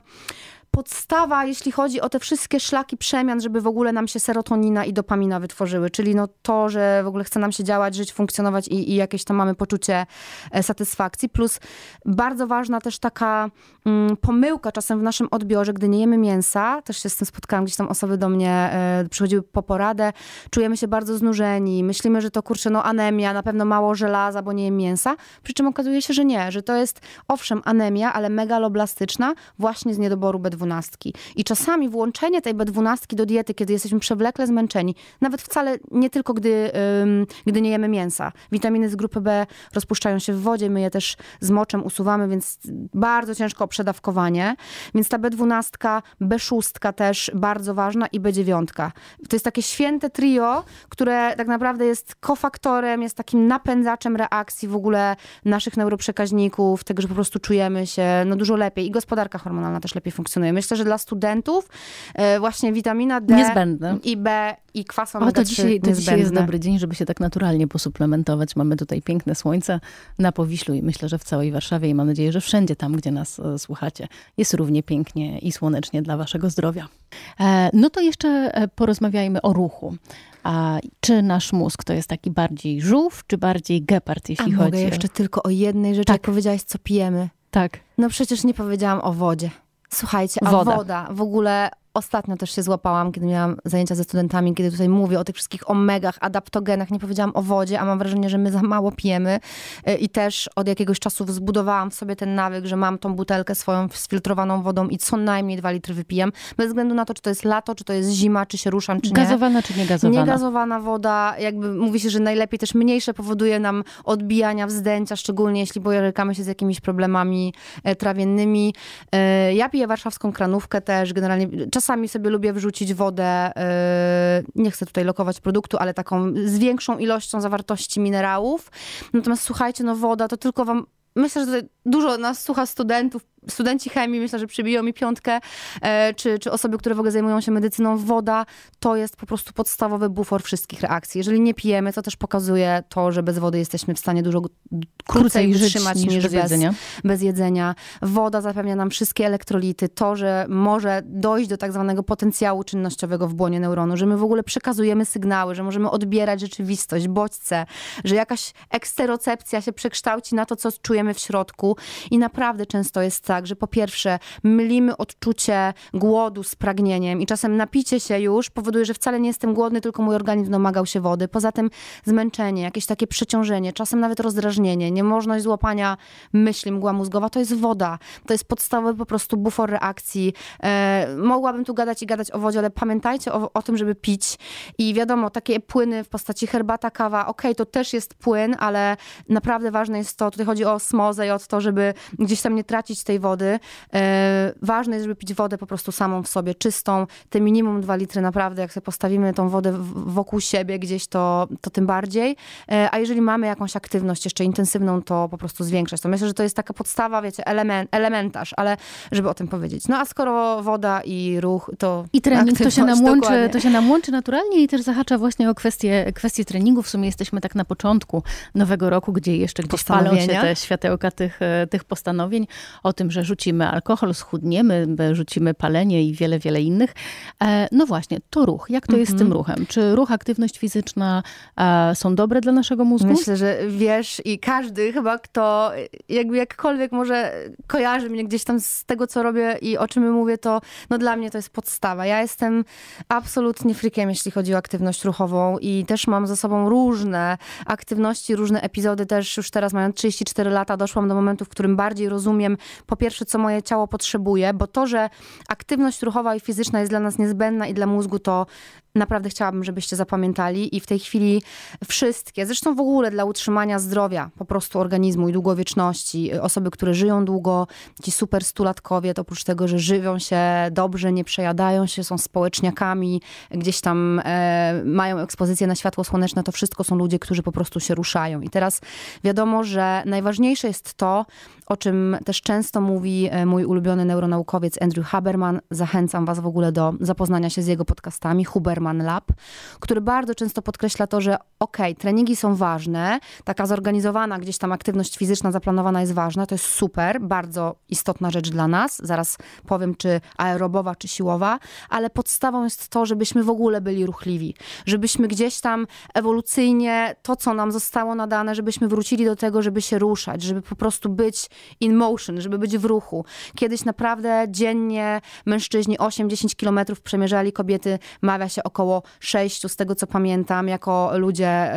podstawa, jeśli chodzi o te wszystkie szlaki przemian, żeby w ogóle nam się serotonina i dopamina wytworzyły, czyli no to, że w ogóle chce nam się działać, żyć, funkcjonować i, i jakieś tam mamy poczucie e, satysfakcji, plus bardzo ważna też taka mm, pomyłka czasem w naszym odbiorze, gdy nie jemy mięsa, też się z tym spotkałam, gdzieś tam osoby do mnie y, przychodziły po poradę, czujemy się bardzo znużeni, myślimy, że to kurczę, no anemia, na pewno mało żelaza, bo nie jem mięsa, przy czym okazuje się, że nie, że to jest owszem anemia, ale megaloblastyczna właśnie z niedoboru B12 i czasami włączenie tej B12 do diety, kiedy jesteśmy przewlekle zmęczeni, nawet wcale nie tylko gdy, ym, gdy nie jemy mięsa. Witaminy z grupy B rozpuszczają się w wodzie, my je też z moczem usuwamy, więc bardzo ciężko o przedawkowanie. Więc ta B12, B6 też bardzo ważna i B9. To jest takie święte trio, które tak naprawdę jest kofaktorem, jest takim napędzaczem reakcji w ogóle naszych neuroprzekaźników, tego, że po prostu czujemy się no, dużo lepiej i gospodarka hormonalna też lepiej funkcjonuje funkcjonuje. Myślę, że dla studentów e, właśnie witamina D niezbędne. i B i kwas omega-3 O, to dzisiaj, to dzisiaj jest dobry dzień, żeby się tak naturalnie posuplementować. Mamy tutaj piękne słońce na Powiślu i myślę, że w całej Warszawie i mam nadzieję, że wszędzie tam, gdzie nas e, słuchacie, jest równie pięknie i słonecznie dla waszego zdrowia. E, no to jeszcze porozmawiajmy o ruchu. A czy nasz mózg to jest taki bardziej żółw, czy bardziej gepard, jeśli A chodzi mogę jeszcze tylko o jednej rzeczy, tak. jak powiedziałaś, co pijemy. Tak. No przecież nie powiedziałam o wodzie. Słuchajcie, a woda. woda w ogóle ostatnio też się złapałam, kiedy miałam zajęcia ze studentami, kiedy tutaj mówię o tych wszystkich omegach, adaptogenach, nie powiedziałam o wodzie, a mam wrażenie, że my za mało pijemy e, i też od jakiegoś czasu zbudowałam w sobie ten nawyk, że mam tą butelkę swoją filtrowaną wodą i co najmniej dwa litry wypijam, bez względu na to, czy to jest lato, czy to jest zima, czy się ruszam, czy gazowana, nie. Gazowana czy gazowana woda, jakby mówi się, że najlepiej też mniejsze powoduje nam odbijania, wzdęcia, szczególnie jeśli borykamy się z jakimiś problemami e, trawiennymi. E, ja piję warszawską kranówkę też, generalnie Czasami sobie lubię wrzucić wodę, y, nie chcę tutaj lokować produktu, ale taką z większą ilością zawartości minerałów. Natomiast słuchajcie, no woda to tylko wam myślę, że dużo nas słucha studentów, studenci chemii, myślę, że przybiją mi piątkę, e, czy, czy osoby, które w ogóle zajmują się medycyną, woda to jest po prostu podstawowy bufor wszystkich reakcji. Jeżeli nie pijemy, to też pokazuje to, że bez wody jesteśmy w stanie dużo krócej utrzymać niż, niż bez, jedzenia. bez jedzenia. Woda zapewnia nam wszystkie elektrolity, to, że może dojść do tak zwanego potencjału czynnościowego w błonie neuronu, że my w ogóle przekazujemy sygnały, że możemy odbierać rzeczywistość, bodźce, że jakaś eksterocepcja się przekształci na to, co czujemy w środku i naprawdę często jest tak, tak, że po pierwsze mylimy odczucie głodu z pragnieniem i czasem napicie się już powoduje, że wcale nie jestem głodny, tylko mój organizm domagał się wody. Poza tym zmęczenie, jakieś takie przeciążenie, czasem nawet rozdrażnienie, niemożność złapania myśli, mgła mózgowa, to jest woda. To jest podstawowy po prostu bufor reakcji. E, mogłabym tu gadać i gadać o wodzie, ale pamiętajcie o, o, tym, żeby pić. I wiadomo, takie płyny w postaci herbata, kawa, ok, to też jest płyn, ale naprawdę ważne jest to, tutaj chodzi o osmozę i o to, żeby gdzieś tam nie tracić tej wody. E, ważne jest, żeby pić wodę po prostu samą w sobie, czystą, te minimum 2 litry naprawdę, jak sobie postawimy tą wodę wokół siebie gdzieś, to, to tym bardziej. E, a jeżeli mamy jakąś aktywność jeszcze intensywną, to po prostu zwiększać. To myślę, że to jest taka podstawa, wiecie, element, elementarz, ale żeby o tym powiedzieć. No a skoro woda i ruch, to I trening to się, nam łączy, to się nam łączy naturalnie i też zahacza właśnie o kwestie, kwestie treningu. W sumie jesteśmy tak na początku nowego roku, gdzie jeszcze gdzieś palą się te światełka tych, e, tych postanowień. O tym że rzucimy alkohol, schudniemy, rzucimy palenie i wiele, wiele innych. E, no właśnie, to ruch. Jak to jest z tym mhm. ruchem? Czy ruch, aktywność fizyczna e, są dobre dla naszego mózgu? Myślę, że wiesz i każdy chyba, kto jakby jakkolwiek może kojarzy mnie gdzieś tam z tego, co robię i o czym mówię, to no dla mnie to jest podstawa. Ja jestem absolutnie frikiem, jeśli chodzi o aktywność ruchową i też mam ze sobą różne aktywności, różne epizody. Też już teraz mając 34 lata doszłam do momentu, w którym bardziej rozumiem po pierwsze, co moje ciało potrzebuje, bo to, że aktywność ruchowa i fizyczna jest dla nas niezbędna i dla mózgu, to naprawdę chciałabym, żebyście zapamiętali i w tej chwili wszystkie, zresztą w ogóle dla utrzymania zdrowia po prostu organizmu i długowieczności, y, osoby, które żyją długo, ci super stulatkowie, to oprócz tego, że żywią się dobrze, nie przejadają się, są społeczniakami, gdzieś tam e, mają ekspozycję na światło słoneczne, to wszystko są ludzie, którzy po prostu się ruszają. I teraz wiadomo, że najważniejsze jest to, o czym też często mówi e, mój ulubiony neuronaukowiec Andrew Haberman. Zachęcam was w ogóle do zapoznania się z jego podcastami Huberman Human Lab, który bardzo często podkreśla to, że okej, okay, treningi są ważne, taka zorganizowana gdzieś tam aktywność fizyczna zaplanowana jest ważna, to jest super, bardzo istotna rzecz dla nas. Zaraz powiem, czy aerobowa, czy siłowa, ale podstawą jest to, żebyśmy w ogóle byli ruchliwi, żebyśmy gdzieś tam ewolucyjnie to, co nam zostało nadane, żebyśmy wrócili do tego, żeby się ruszać, żeby po prostu być in motion, żeby być w ruchu. Kiedyś naprawdę dziennie mężczyźni 8-10 kilometrów przemierzali, kobiety mawia się około sześciu, z tego co pamiętam, jako ludzie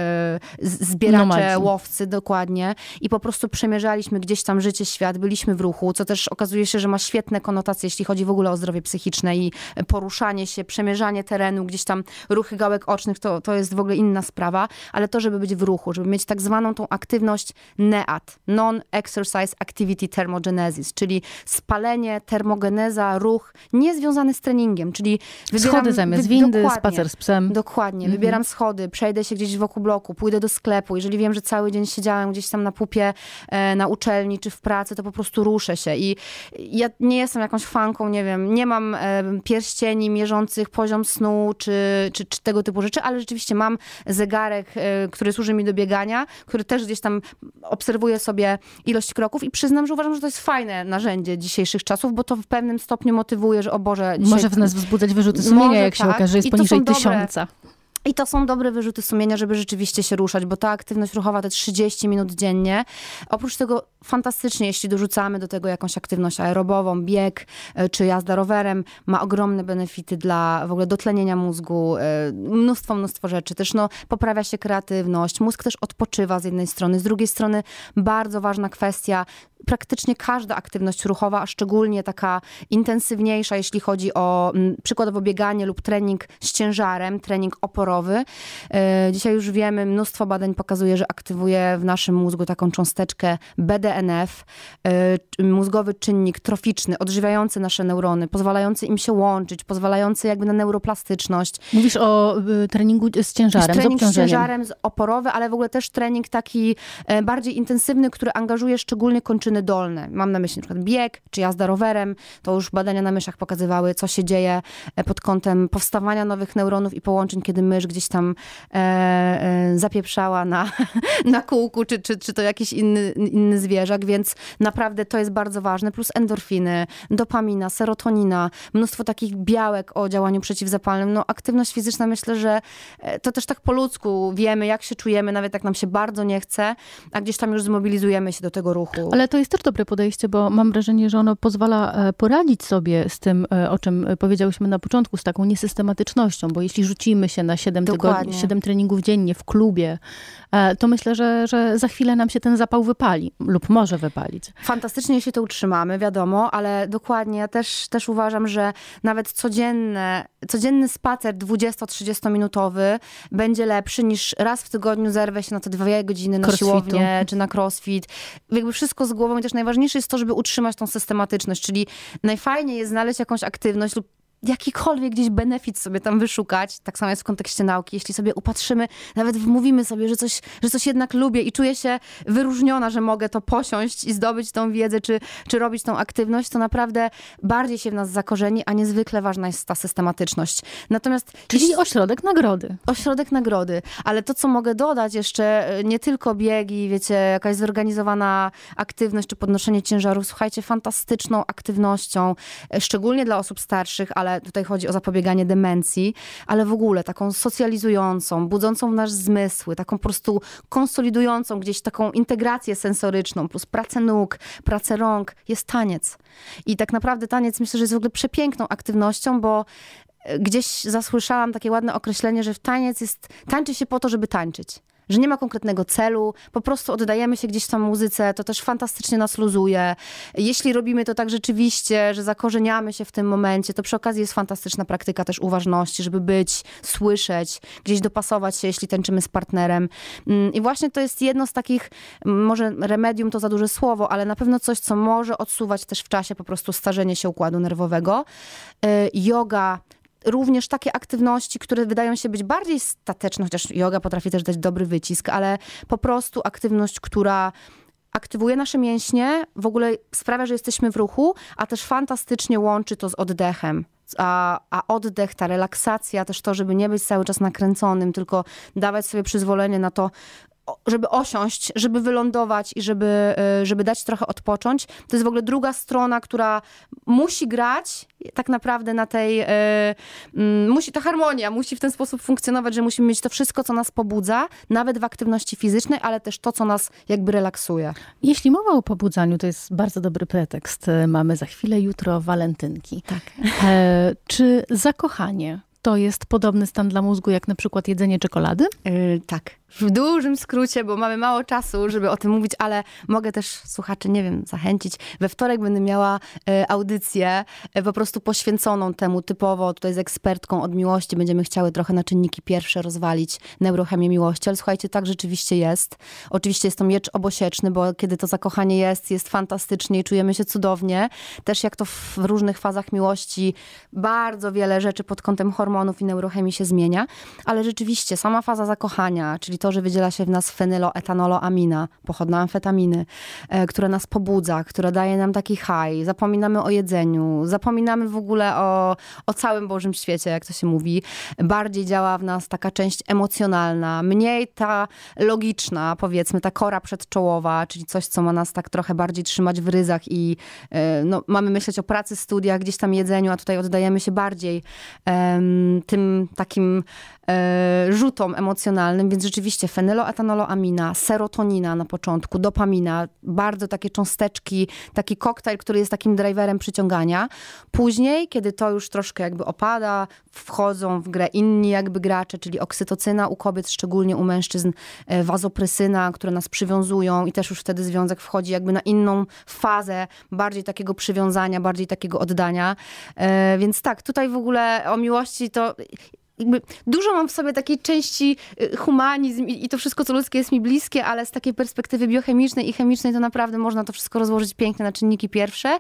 y, zbieracze, Nomadzi. łowcy dokładnie. I po prostu przemierzaliśmy gdzieś tam życie, świat, byliśmy w ruchu, co też okazuje się, że ma świetne konotacje, jeśli chodzi w ogóle o zdrowie psychiczne i y, poruszanie się, przemierzanie terenu, gdzieś tam ruchy gałek ocznych, to, to jest w ogóle inna sprawa, ale to, żeby być w ruchu, żeby mieć tak zwaną tą aktywność NEAT, Non-Exercise Activity Thermogenesis, czyli spalenie, termogeneza, ruch niezwiązany z treningiem, czyli wybieram, schody zamiast windy, dokładnie, Spacer z psem. Dokładnie. Mhm. Wybieram schody, przejdę się gdzieś wokół bloku, pójdę do sklepu. Jeżeli wiem, że cały dzień siedziałem gdzieś tam na pupie, e, na uczelni czy w pracy, to po prostu ruszę się. I ja nie jestem jakąś fanką, nie wiem, nie mam e, pierścieni mierzących poziom snu czy, czy, czy tego typu rzeczy, ale rzeczywiście mam zegarek, e, który służy mi do biegania, który też gdzieś tam obserwuje sobie ilość kroków i przyznam, że uważam, że to jest fajne narzędzie dzisiejszych czasów, bo to w pewnym stopniu motywuje, że o Boże... Dzisiaj... Może w nas wzbudzać wyrzuty sumienia, Może, jak tak. się okaże, że jest poniżej poniżej tysiąca. I to są dobre wyrzuty sumienia, żeby rzeczywiście się ruszać, bo ta aktywność ruchowa te 30 minut dziennie. Oprócz tego fantastycznie, jeśli dorzucamy do tego jakąś aktywność aerobową, bieg e, czy jazda rowerem, ma ogromne benefity dla w ogóle dotlenienia mózgu, e, mnóstwo, mnóstwo rzeczy. Też no, poprawia się kreatywność, mózg też odpoczywa z jednej strony, z drugiej strony bardzo ważna kwestia, praktycznie każda aktywność ruchowa, a szczególnie taka intensywniejsza, jeśli chodzi o mm, przykładowo bieganie lub trening z ciężarem, trening oporowy. E, dzisiaj już wiemy, mnóstwo badań pokazuje, że aktywuje w naszym mózgu taką cząsteczkę BDNF, e, mózgowy czynnik troficzny, odżywiający nasze neurony, pozwalający im się łączyć, pozwalający jakby na neuroplastyczność. Mówisz o y, treningu z ciężarem, trening z, z ciężarem, z oporowy, ale w ogóle też trening taki e, bardziej intensywny, który angażuje szczególnie kończyny czyny dolne, mam na myśli na przykład bieg czy jazda rowerem, to już badania na myszach pokazywały, co się dzieje e, pod kątem powstawania nowych neuronów i połączeń, kiedy mysz gdzieś tam e, e, zapieprzała na, [LAUGHS] na kółku, czy, czy, czy to jakiś inny, inny zwierzak, więc naprawdę to jest bardzo ważne, plus endorfiny, dopamina, serotonina, mnóstwo takich białek o działaniu przeciwzapalnym. No aktywność fizyczna myślę, że e, to też tak po ludzku wiemy, jak się czujemy, nawet jak nam się bardzo nie chce, a gdzieś tam już zmobilizujemy się do tego ruchu. Ale to jest też dobre podejście, bo mam wrażenie, że ono pozwala e, poradzić sobie z tym, e, o czym e, powiedziałyśmy na początku, z taką niesystematycznością, bo jeśli rzucimy się na 7, tygodni, 7 treningów dziennie w klubie, to myślę, że, że za chwilę nam się ten zapał wypali lub może wypalić. Fantastycznie się to utrzymamy, wiadomo, ale dokładnie ja też, też uważam, że nawet codzienne, codzienny spacer 20-30 minutowy będzie lepszy niż raz w tygodniu zerwę się na te dwie godziny na crossfitu. siłownię czy na crossfit. Jakby wszystko z głową podstawową i też najważniejsze jest to, żeby utrzymać tą systematyczność, czyli najfajniej jest znaleźć jakąś aktywność lub jakikolwiek gdzieś benefit sobie tam wyszukać. Tak samo jest w kontekście nauki. Jeśli sobie upatrzymy, nawet wmówimy sobie, że coś, że coś jednak lubię i czuję się wyróżniona, że mogę to posiąść i zdobyć tą wiedzę, czy, czy robić tą aktywność, to naprawdę bardziej się w nas zakorzeni, a niezwykle ważna jest ta systematyczność. Natomiast... Czyli jeśli... ośrodek nagrody. Ośrodek nagrody. Ale to, co mogę dodać jeszcze, e, nie tylko biegi, wiecie, jakaś zorganizowana aktywność, czy podnoszenie ciężarów. Słuchajcie, fantastyczną aktywnością, e, szczególnie dla osób starszych, ale ale tutaj chodzi o zapobieganie demencji, ale w ogóle taką socjalizującą, budzącą w nas zmysły, taką po prostu konsolidującą gdzieś taką integrację sensoryczną, plus pracę nóg, pracę rąk, jest taniec. I tak naprawdę taniec myślę, że jest w ogóle przepiękną aktywnością, bo e, gdzieś zasłyszałam takie ładne określenie, że w taniec jest, tańczy się po to, żeby tańczyć że nie ma konkretnego celu, po prostu oddajemy się gdzieś tam muzyce, to też fantastycznie nas luzuje. Jeśli robimy to tak rzeczywiście, że zakorzeniamy się w tym momencie, to przy okazji jest fantastyczna praktyka też uważności, żeby być, słyszeć, gdzieś dopasować się, jeśli tańczymy z partnerem. Mm, I właśnie to jest jedno z takich, mm, może remedium to za duże słowo, ale na pewno coś, co może odsuwać też w czasie po prostu starzenie się układu nerwowego. Y, yoga, również takie aktywności, które wydają się być bardziej stateczne, chociaż yoga potrafi też dać dobry wycisk, ale po prostu aktywność, która aktywuje nasze mięśnie, w ogóle sprawia, że jesteśmy w ruchu, a też fantastycznie łączy to z oddechem. A, a, oddech, ta relaksacja, też to, żeby nie być cały czas nakręconym, tylko dawać sobie przyzwolenie na to, żeby osiąść, żeby wylądować i żeby, y, żeby dać trochę odpocząć. To jest w ogóle druga strona, która musi grać tak naprawdę na tej. E, mm, musi to harmonia musi w ten sposób funkcjonować, że musimy mieć to wszystko, co nas pobudza, nawet w aktywności fizycznej, ale też to, co nas jakby relaksuje. Jeśli mowa o pobudzaniu, to jest bardzo dobry pretekst. E, mamy za chwilę, jutro walentynki. Tak. E, czy zakochanie to jest podobny stan dla mózgu jak na przykład jedzenie czekolady? Yy, tak w dużym skrócie, bo mamy mało czasu, żeby o tym mówić, ale mogę też słuchaczy, nie wiem, zachęcić. We wtorek będę miała e, audycję e, po prostu poświęconą temu typowo, tutaj z ekspertką od miłości. Będziemy chciały trochę na czynniki pierwsze rozwalić neurochemię miłości, ale słuchajcie, tak rzeczywiście jest. Oczywiście jest to miecz obosieczny, bo kiedy to zakochanie jest, jest fantastycznie i czujemy się cudownie. Też jak to w różnych fazach miłości bardzo wiele rzeczy pod kątem hormonów i neurochemii się zmienia, ale rzeczywiście sama faza zakochania, czyli to, że wydziela się w nas fenyloetanoloamina, pochodna amfetaminy, e, która nas pobudza, która daje nam taki high. Zapominamy o jedzeniu, zapominamy w ogóle o, o całym Bożym świecie, jak to się mówi. Bardziej działa w nas taka część emocjonalna, mniej ta logiczna, powiedzmy, ta kora przedczołowa, czyli coś, co ma nas tak trochę bardziej trzymać w ryzach i e, no, mamy myśleć o pracy, studiach, gdzieś tam jedzeniu, a tutaj oddajemy się bardziej tym takim E, rzutom emocjonalnym, więc rzeczywiście feneloetanoloamina, serotonina na początku, dopamina, bardzo takie cząsteczki, taki koktajl, który jest takim driverem przyciągania. Później, kiedy to już troszkę jakby opada, wchodzą w grę inni jakby gracze, czyli oksytocyna u kobiet, szczególnie u mężczyzn, e, wazoprysyna, które nas przywiązują i też już wtedy związek wchodzi jakby na inną fazę, bardziej takiego przywiązania, bardziej takiego oddania. E, więc tak, tutaj w ogóle o miłości to jakby dużo mam w sobie takiej części y, humanizm i, to wszystko, co ludzkie jest mi bliskie, ale z takiej perspektywy biochemicznej i chemicznej to naprawdę można to wszystko rozłożyć pięknie na czynniki pierwsze,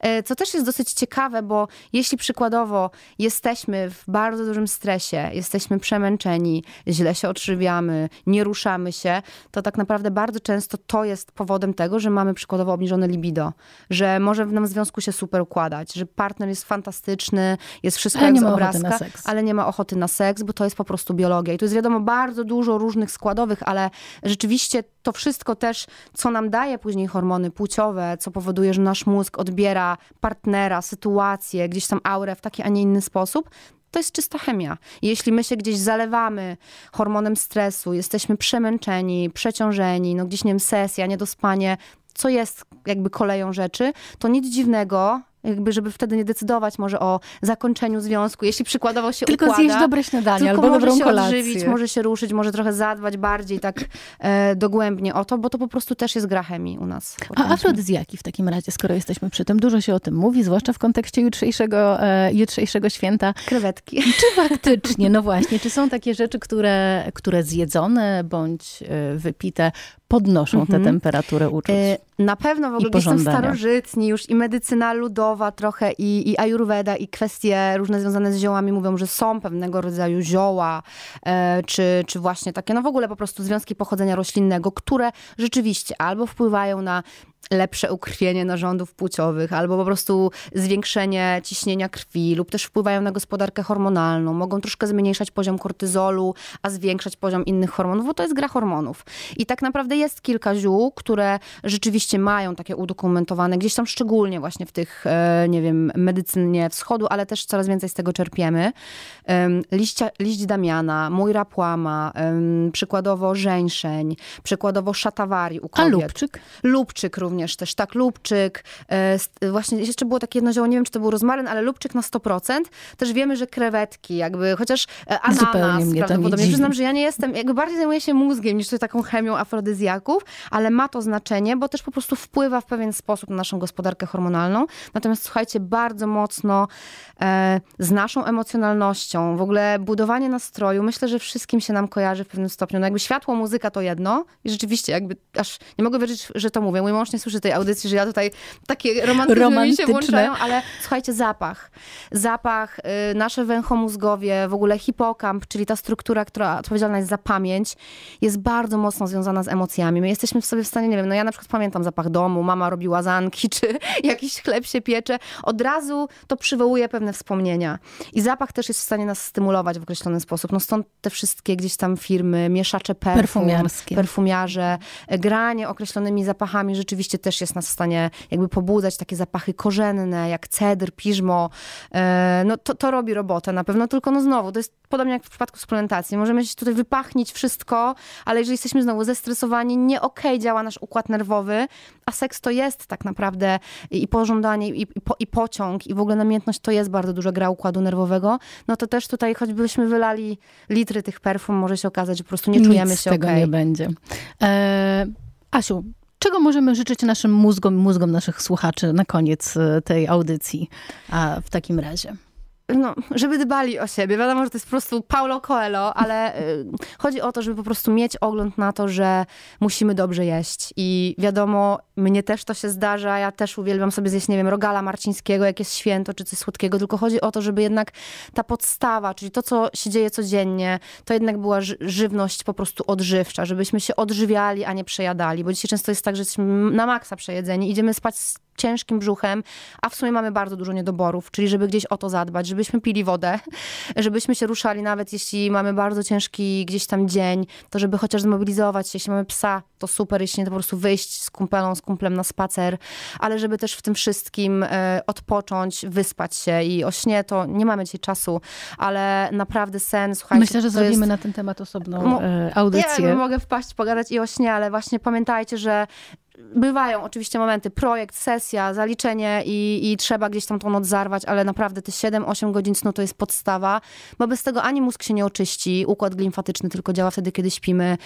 e, co też jest dosyć ciekawe, bo jeśli przykładowo jesteśmy w bardzo dużym stresie, jesteśmy przemęczeni, źle się odżywiamy, nie ruszamy się, to tak naprawdę bardzo często to jest powodem tego, że mamy przykładowo obniżone libido, że może w nam związku się super układać, że partner jest fantastyczny, jest wszystko jak z obrazka, ale nie ma ochoty na seks, bo to jest po prostu biologia. I tu jest wiadomo bardzo dużo różnych składowych, ale rzeczywiście to wszystko też, co nam daje później hormony płciowe, co powoduje, że nasz mózg odbiera partnera, sytuację, gdzieś tam aurę w taki, a nie inny sposób, to jest czysta chemia. Jeśli my się gdzieś zalewamy hormonem stresu, jesteśmy przemęczeni, przeciążeni, no gdzieś nie wiem, sesja, niedospanie, co jest jakby koleją rzeczy, to nic dziwnego, jakby żeby wtedy nie decydować może o zakończeniu związku, jeśli przykładowo się tylko układa. Tylko zjeść dobre śniadanie albo dobrą kolację. Tylko może się odżywić, może się ruszyć, może trochę zadbać bardziej tak e, dogłębnie o to, bo to po prostu też jest gra chemii u nas. A afrodyzjaki w takim razie, skoro jesteśmy przy tym, dużo się o tym mówi, zwłaszcza w kontekście jutrzejszego, e, jutrzejszego święta. Krewetki. czy faktycznie, no właśnie, czy są takie rzeczy, które, które zjedzone bądź e, wypite podnoszą mhm. tę temperaturę uczuć. E, na pewno w ogóle gdzieś starożytni, już i medycyna ludowa trochę, i, i ayurveda, i kwestie różne związane z ziołami mówią, że są pewnego rodzaju zioła, e, czy, czy właśnie takie, no w ogóle po prostu związki pochodzenia roślinnego, które rzeczywiście albo wpływają na lepsze ukrwienie narządów płciowych, albo po prostu zwiększenie ciśnienia krwi, lub też wpływają na gospodarkę hormonalną, mogą troszkę zmniejszać poziom kortyzolu, a zwiększać poziom innych hormonów, bo to jest gra hormonów. I tak naprawdę jest kilka ziół, które rzeczywiście mają takie udokumentowane, gdzieś tam szczególnie właśnie w tych, e, nie wiem, medycynie wschodu, ale też coraz więcej z tego czerpiemy. Liścia, liść damiana, mój płama, przykładowo żeńszeń, przykładowo szatawarii u kobiet. A lubczyk? Lubczyk również również też, tak, Lubczyk, e, właśnie jeszcze było takie jedno zioło, nie wiem, czy to był rozmaryn, ale Lubczyk na 100%. Też wiemy, że krewetki jakby, chociaż e, ananas Zupełnie mnie prawdopodobnie. Przyznam, że ja nie jestem, jakby bardziej zajmuję się mózgiem niż taką chemią afrodyzjaków, ale ma to znaczenie, bo też po prostu wpływa w pewien sposób na naszą gospodarkę hormonalną. Natomiast słuchajcie, bardzo mocno e, z naszą emocjonalnością, w ogóle budowanie nastroju, myślę, że wszystkim się nam kojarzy w pewnym stopniu. No jakby światło, muzyka to jedno i rzeczywiście jakby aż nie mogę wierzyć, że to mówię. Mój mąż nie słyszy tej audycji, że ja tutaj takie romantyczne, romantyczne. się włączają, ale słuchajcie, zapach. Zapach, y, nasze węchomózgowie, w ogóle hipokamp, czyli ta struktura, która odpowiedzialna jest za pamięć, jest bardzo mocno związana z emocjami. My jesteśmy w sobie w stanie, nie wiem, no ja na przykład pamiętam zapach domu, mama robi łazanki, [LAUGHS] czy jakiś chleb się piecze. Od razu to przywołuje pewne wspomnienia. I zapach też jest w stanie nas stymulować w określony sposób. No stąd te wszystkie gdzieś tam firmy, mieszacze perfum, perfumiarskie. perfumiarze, granie określonymi zapachami rzeczywiście oczywiście też jest nas w stanie jakby pobudzać takie zapachy korzenne, jak cedr, piżmo. E, no to, to robi robotę na pewno, tylko no znowu, to jest podobnie jak w przypadku suplementacji. Możemy się tutaj wypachnić wszystko, ale jeżeli jesteśmy znowu zestresowani, nie okej okay działa nasz układ nerwowy, a seks to jest tak naprawdę i pożądanie, i, i, po, i pociąg, i w ogóle namiętność to jest bardzo duża gra układu nerwowego, no to też tutaj choćbyśmy wylali litry tych perfum, może się okazać, że po prostu nie czujemy Nic się okej. tego nie będzie. E, Asiu, Czego możemy życzyć naszym mózgom, mózgom naszych słuchaczy na koniec e, tej audycji a w takim razie? no, żeby dbali o siebie. Wiadomo, że to jest po prostu Paulo Coelho, ale y, chodzi o to, żeby po prostu mieć ogląd na to, że musimy dobrze jeść. I wiadomo, mnie też to się zdarza, ja też uwielbiam sobie zjeść, nie wiem, rogala marcińskiego, jakieś święto czy coś słodkiego, tylko chodzi o to, żeby jednak ta podstawa, czyli to, co się dzieje codziennie, to jednak była żywność po prostu odżywcza, żebyśmy się odżywiali, a nie przejadali, bo dzisiaj często jest tak, że jesteśmy na maksa przejedzeni, idziemy spać z ciężkim brzuchem, a w sumie mamy bardzo dużo niedoborów, czyli żeby gdzieś o to zadbać, żebyśmy pili wodę, [LAUGHS] żebyśmy się ruszali, nawet jeśli mamy bardzo ciężki gdzieś tam dzień, to żeby chociaż zmobilizować się. Jeśli mamy psa, to super, jeśli nie, to po prostu wyjść z kumpelą, z kumplem na spacer, ale żeby też w tym wszystkim e, odpocząć, wyspać się i o śnie to nie mamy dzisiaj czasu, ale naprawdę sen, słuchajcie. Myślę, że zrobimy jest... na ten temat osobną e, audycję. Ja no, mogę wpaść, pogadać i o śnie, ale właśnie pamiętajcie, że bywają oczywiście momenty, projekt, sesja, zaliczenie i, i trzeba gdzieś tam tą noc zarwać, ale naprawdę te 7-8 godzin snu to jest podstawa, bo bez tego ani mózg się nie oczyści, układ glimfatyczny tylko działa wtedy, kiedy śpimy.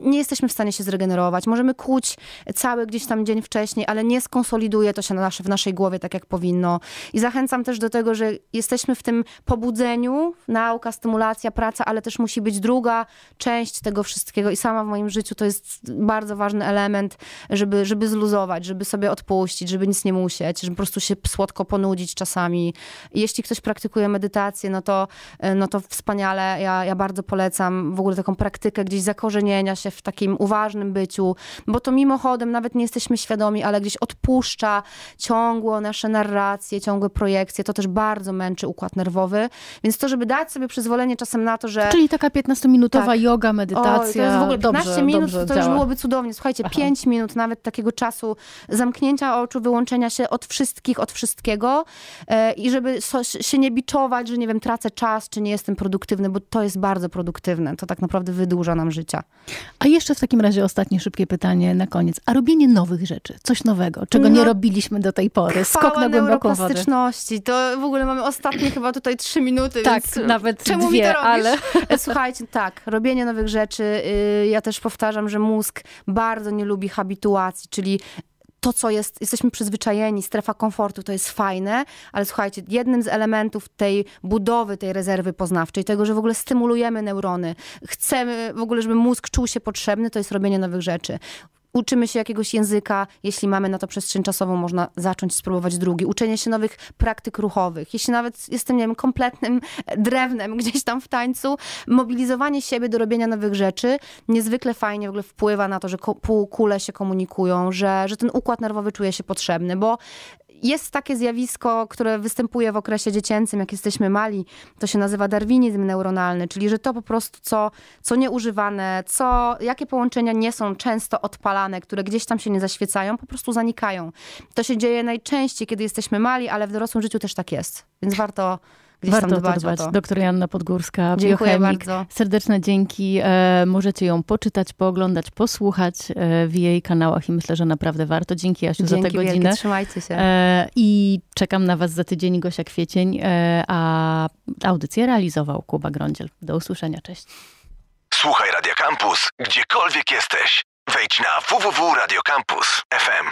Nie jesteśmy w stanie się zregenerować. Możemy kłuć cały gdzieś tam dzień wcześniej, ale nie skonsoliduje to się na nasze, w naszej głowie tak, jak powinno. I zachęcam też do tego, że jesteśmy w tym pobudzeniu, nauka, stymulacja, praca, ale też musi być druga część tego wszystkiego i sama w moim życiu to jest bardzo ważny element, żeby żeby, zluzować, żeby sobie odpuścić, żeby nic nie musieć, żeby po prostu się słodko ponudzić czasami. Jeśli ktoś praktykuje medytację, no to, e, no to wspaniale. Ja, ja bardzo polecam w ogóle taką praktykę gdzieś zakorzenienia się w takim uważnym byciu, bo to mimochodem nawet nie jesteśmy świadomi, ale gdzieś odpuszcza ciągło nasze narracje, ciągłe projekcje. To też bardzo męczy układ nerwowy. Więc to, żeby dać sobie przyzwolenie czasem na to, że... Czyli taka 15-minutowa tak. yoga, medytacja. O, to jest w ogóle 15 dobrze, minut, dobrze to już byłoby cudownie. Słuchajcie, Aha. 5 minut, nawet takiego czasu zamknięcia oczu, wyłączenia się od wszystkich, od wszystkiego e, i żeby się nie biczować, że nie wiem, tracę czas, czy nie jestem produktywny, bo to jest bardzo produktywne. To tak naprawdę wydłuża nam życia. A jeszcze w takim razie ostatnie szybkie pytanie na koniec. A robienie nowych rzeczy, coś nowego, czego no, nie robiliśmy do tej pory. Skok na głęboką wodę. To w ogóle mamy ostatnie chyba tutaj trzy minuty. Tak, więc nawet czemu dwie, mi to ale... E, słuchajcie, tak, robienie nowych rzeczy. Y, ja też powtarzam, że mózg bardzo nie lubi habituacji relacji, czyli to, co jest, jesteśmy przyzwyczajeni, strefa komfortu, to jest fajne, ale słuchajcie, jednym z elementów tej budowy, tej rezerwy poznawczej, tego, że w ogóle stymulujemy neurony, chcemy w ogóle, żeby mózg czuł się potrzebny, to jest robienie nowych rzeczy uczymy się jakiegoś języka, jeśli mamy na to przestrzeń czasową, można zacząć spróbować drugi. Uczenie się nowych praktyk ruchowych. Jeśli nawet jestem, nie wiem, kompletnym drewnem [LAUGHS] gdzieś tam w tańcu, mobilizowanie siebie do robienia nowych rzeczy niezwykle fajnie w ogóle wpływa na to, że półkule się komunikują, że, że ten układ nerwowy czuje się potrzebny, bo jest takie zjawisko, które występuje w okresie dziecięcym, jak jesteśmy mali, to się nazywa darwinizm neuronalny, czyli że to po prostu co, co nieużywane, co, jakie połączenia nie są często odpalane, które gdzieś tam się nie zaświecają, po prostu zanikają. To się dzieje najczęściej, kiedy jesteśmy mali, ale w dorosłym życiu też tak jest. Więc warto gdzieś Warto tam dbać, dbać. o to. Doktor Janna Podgórska, Dziękuję bardzo. Serdeczne dzięki. E, możecie ją poczytać, pooglądać, posłuchać e, w jej kanałach i myślę, że naprawdę warto. Dzięki Jasiu dzięki za tę godzinę. Wielkie, trzymajcie się. E, I czekam na was za tydzień Gosia Kwiecień, a audycję realizował Kuba Grądziel. Do usłyszenia, cześć. Słuchaj Radio Campus, gdziekolwiek jesteś. Wejdź na www.radiocampus.fm.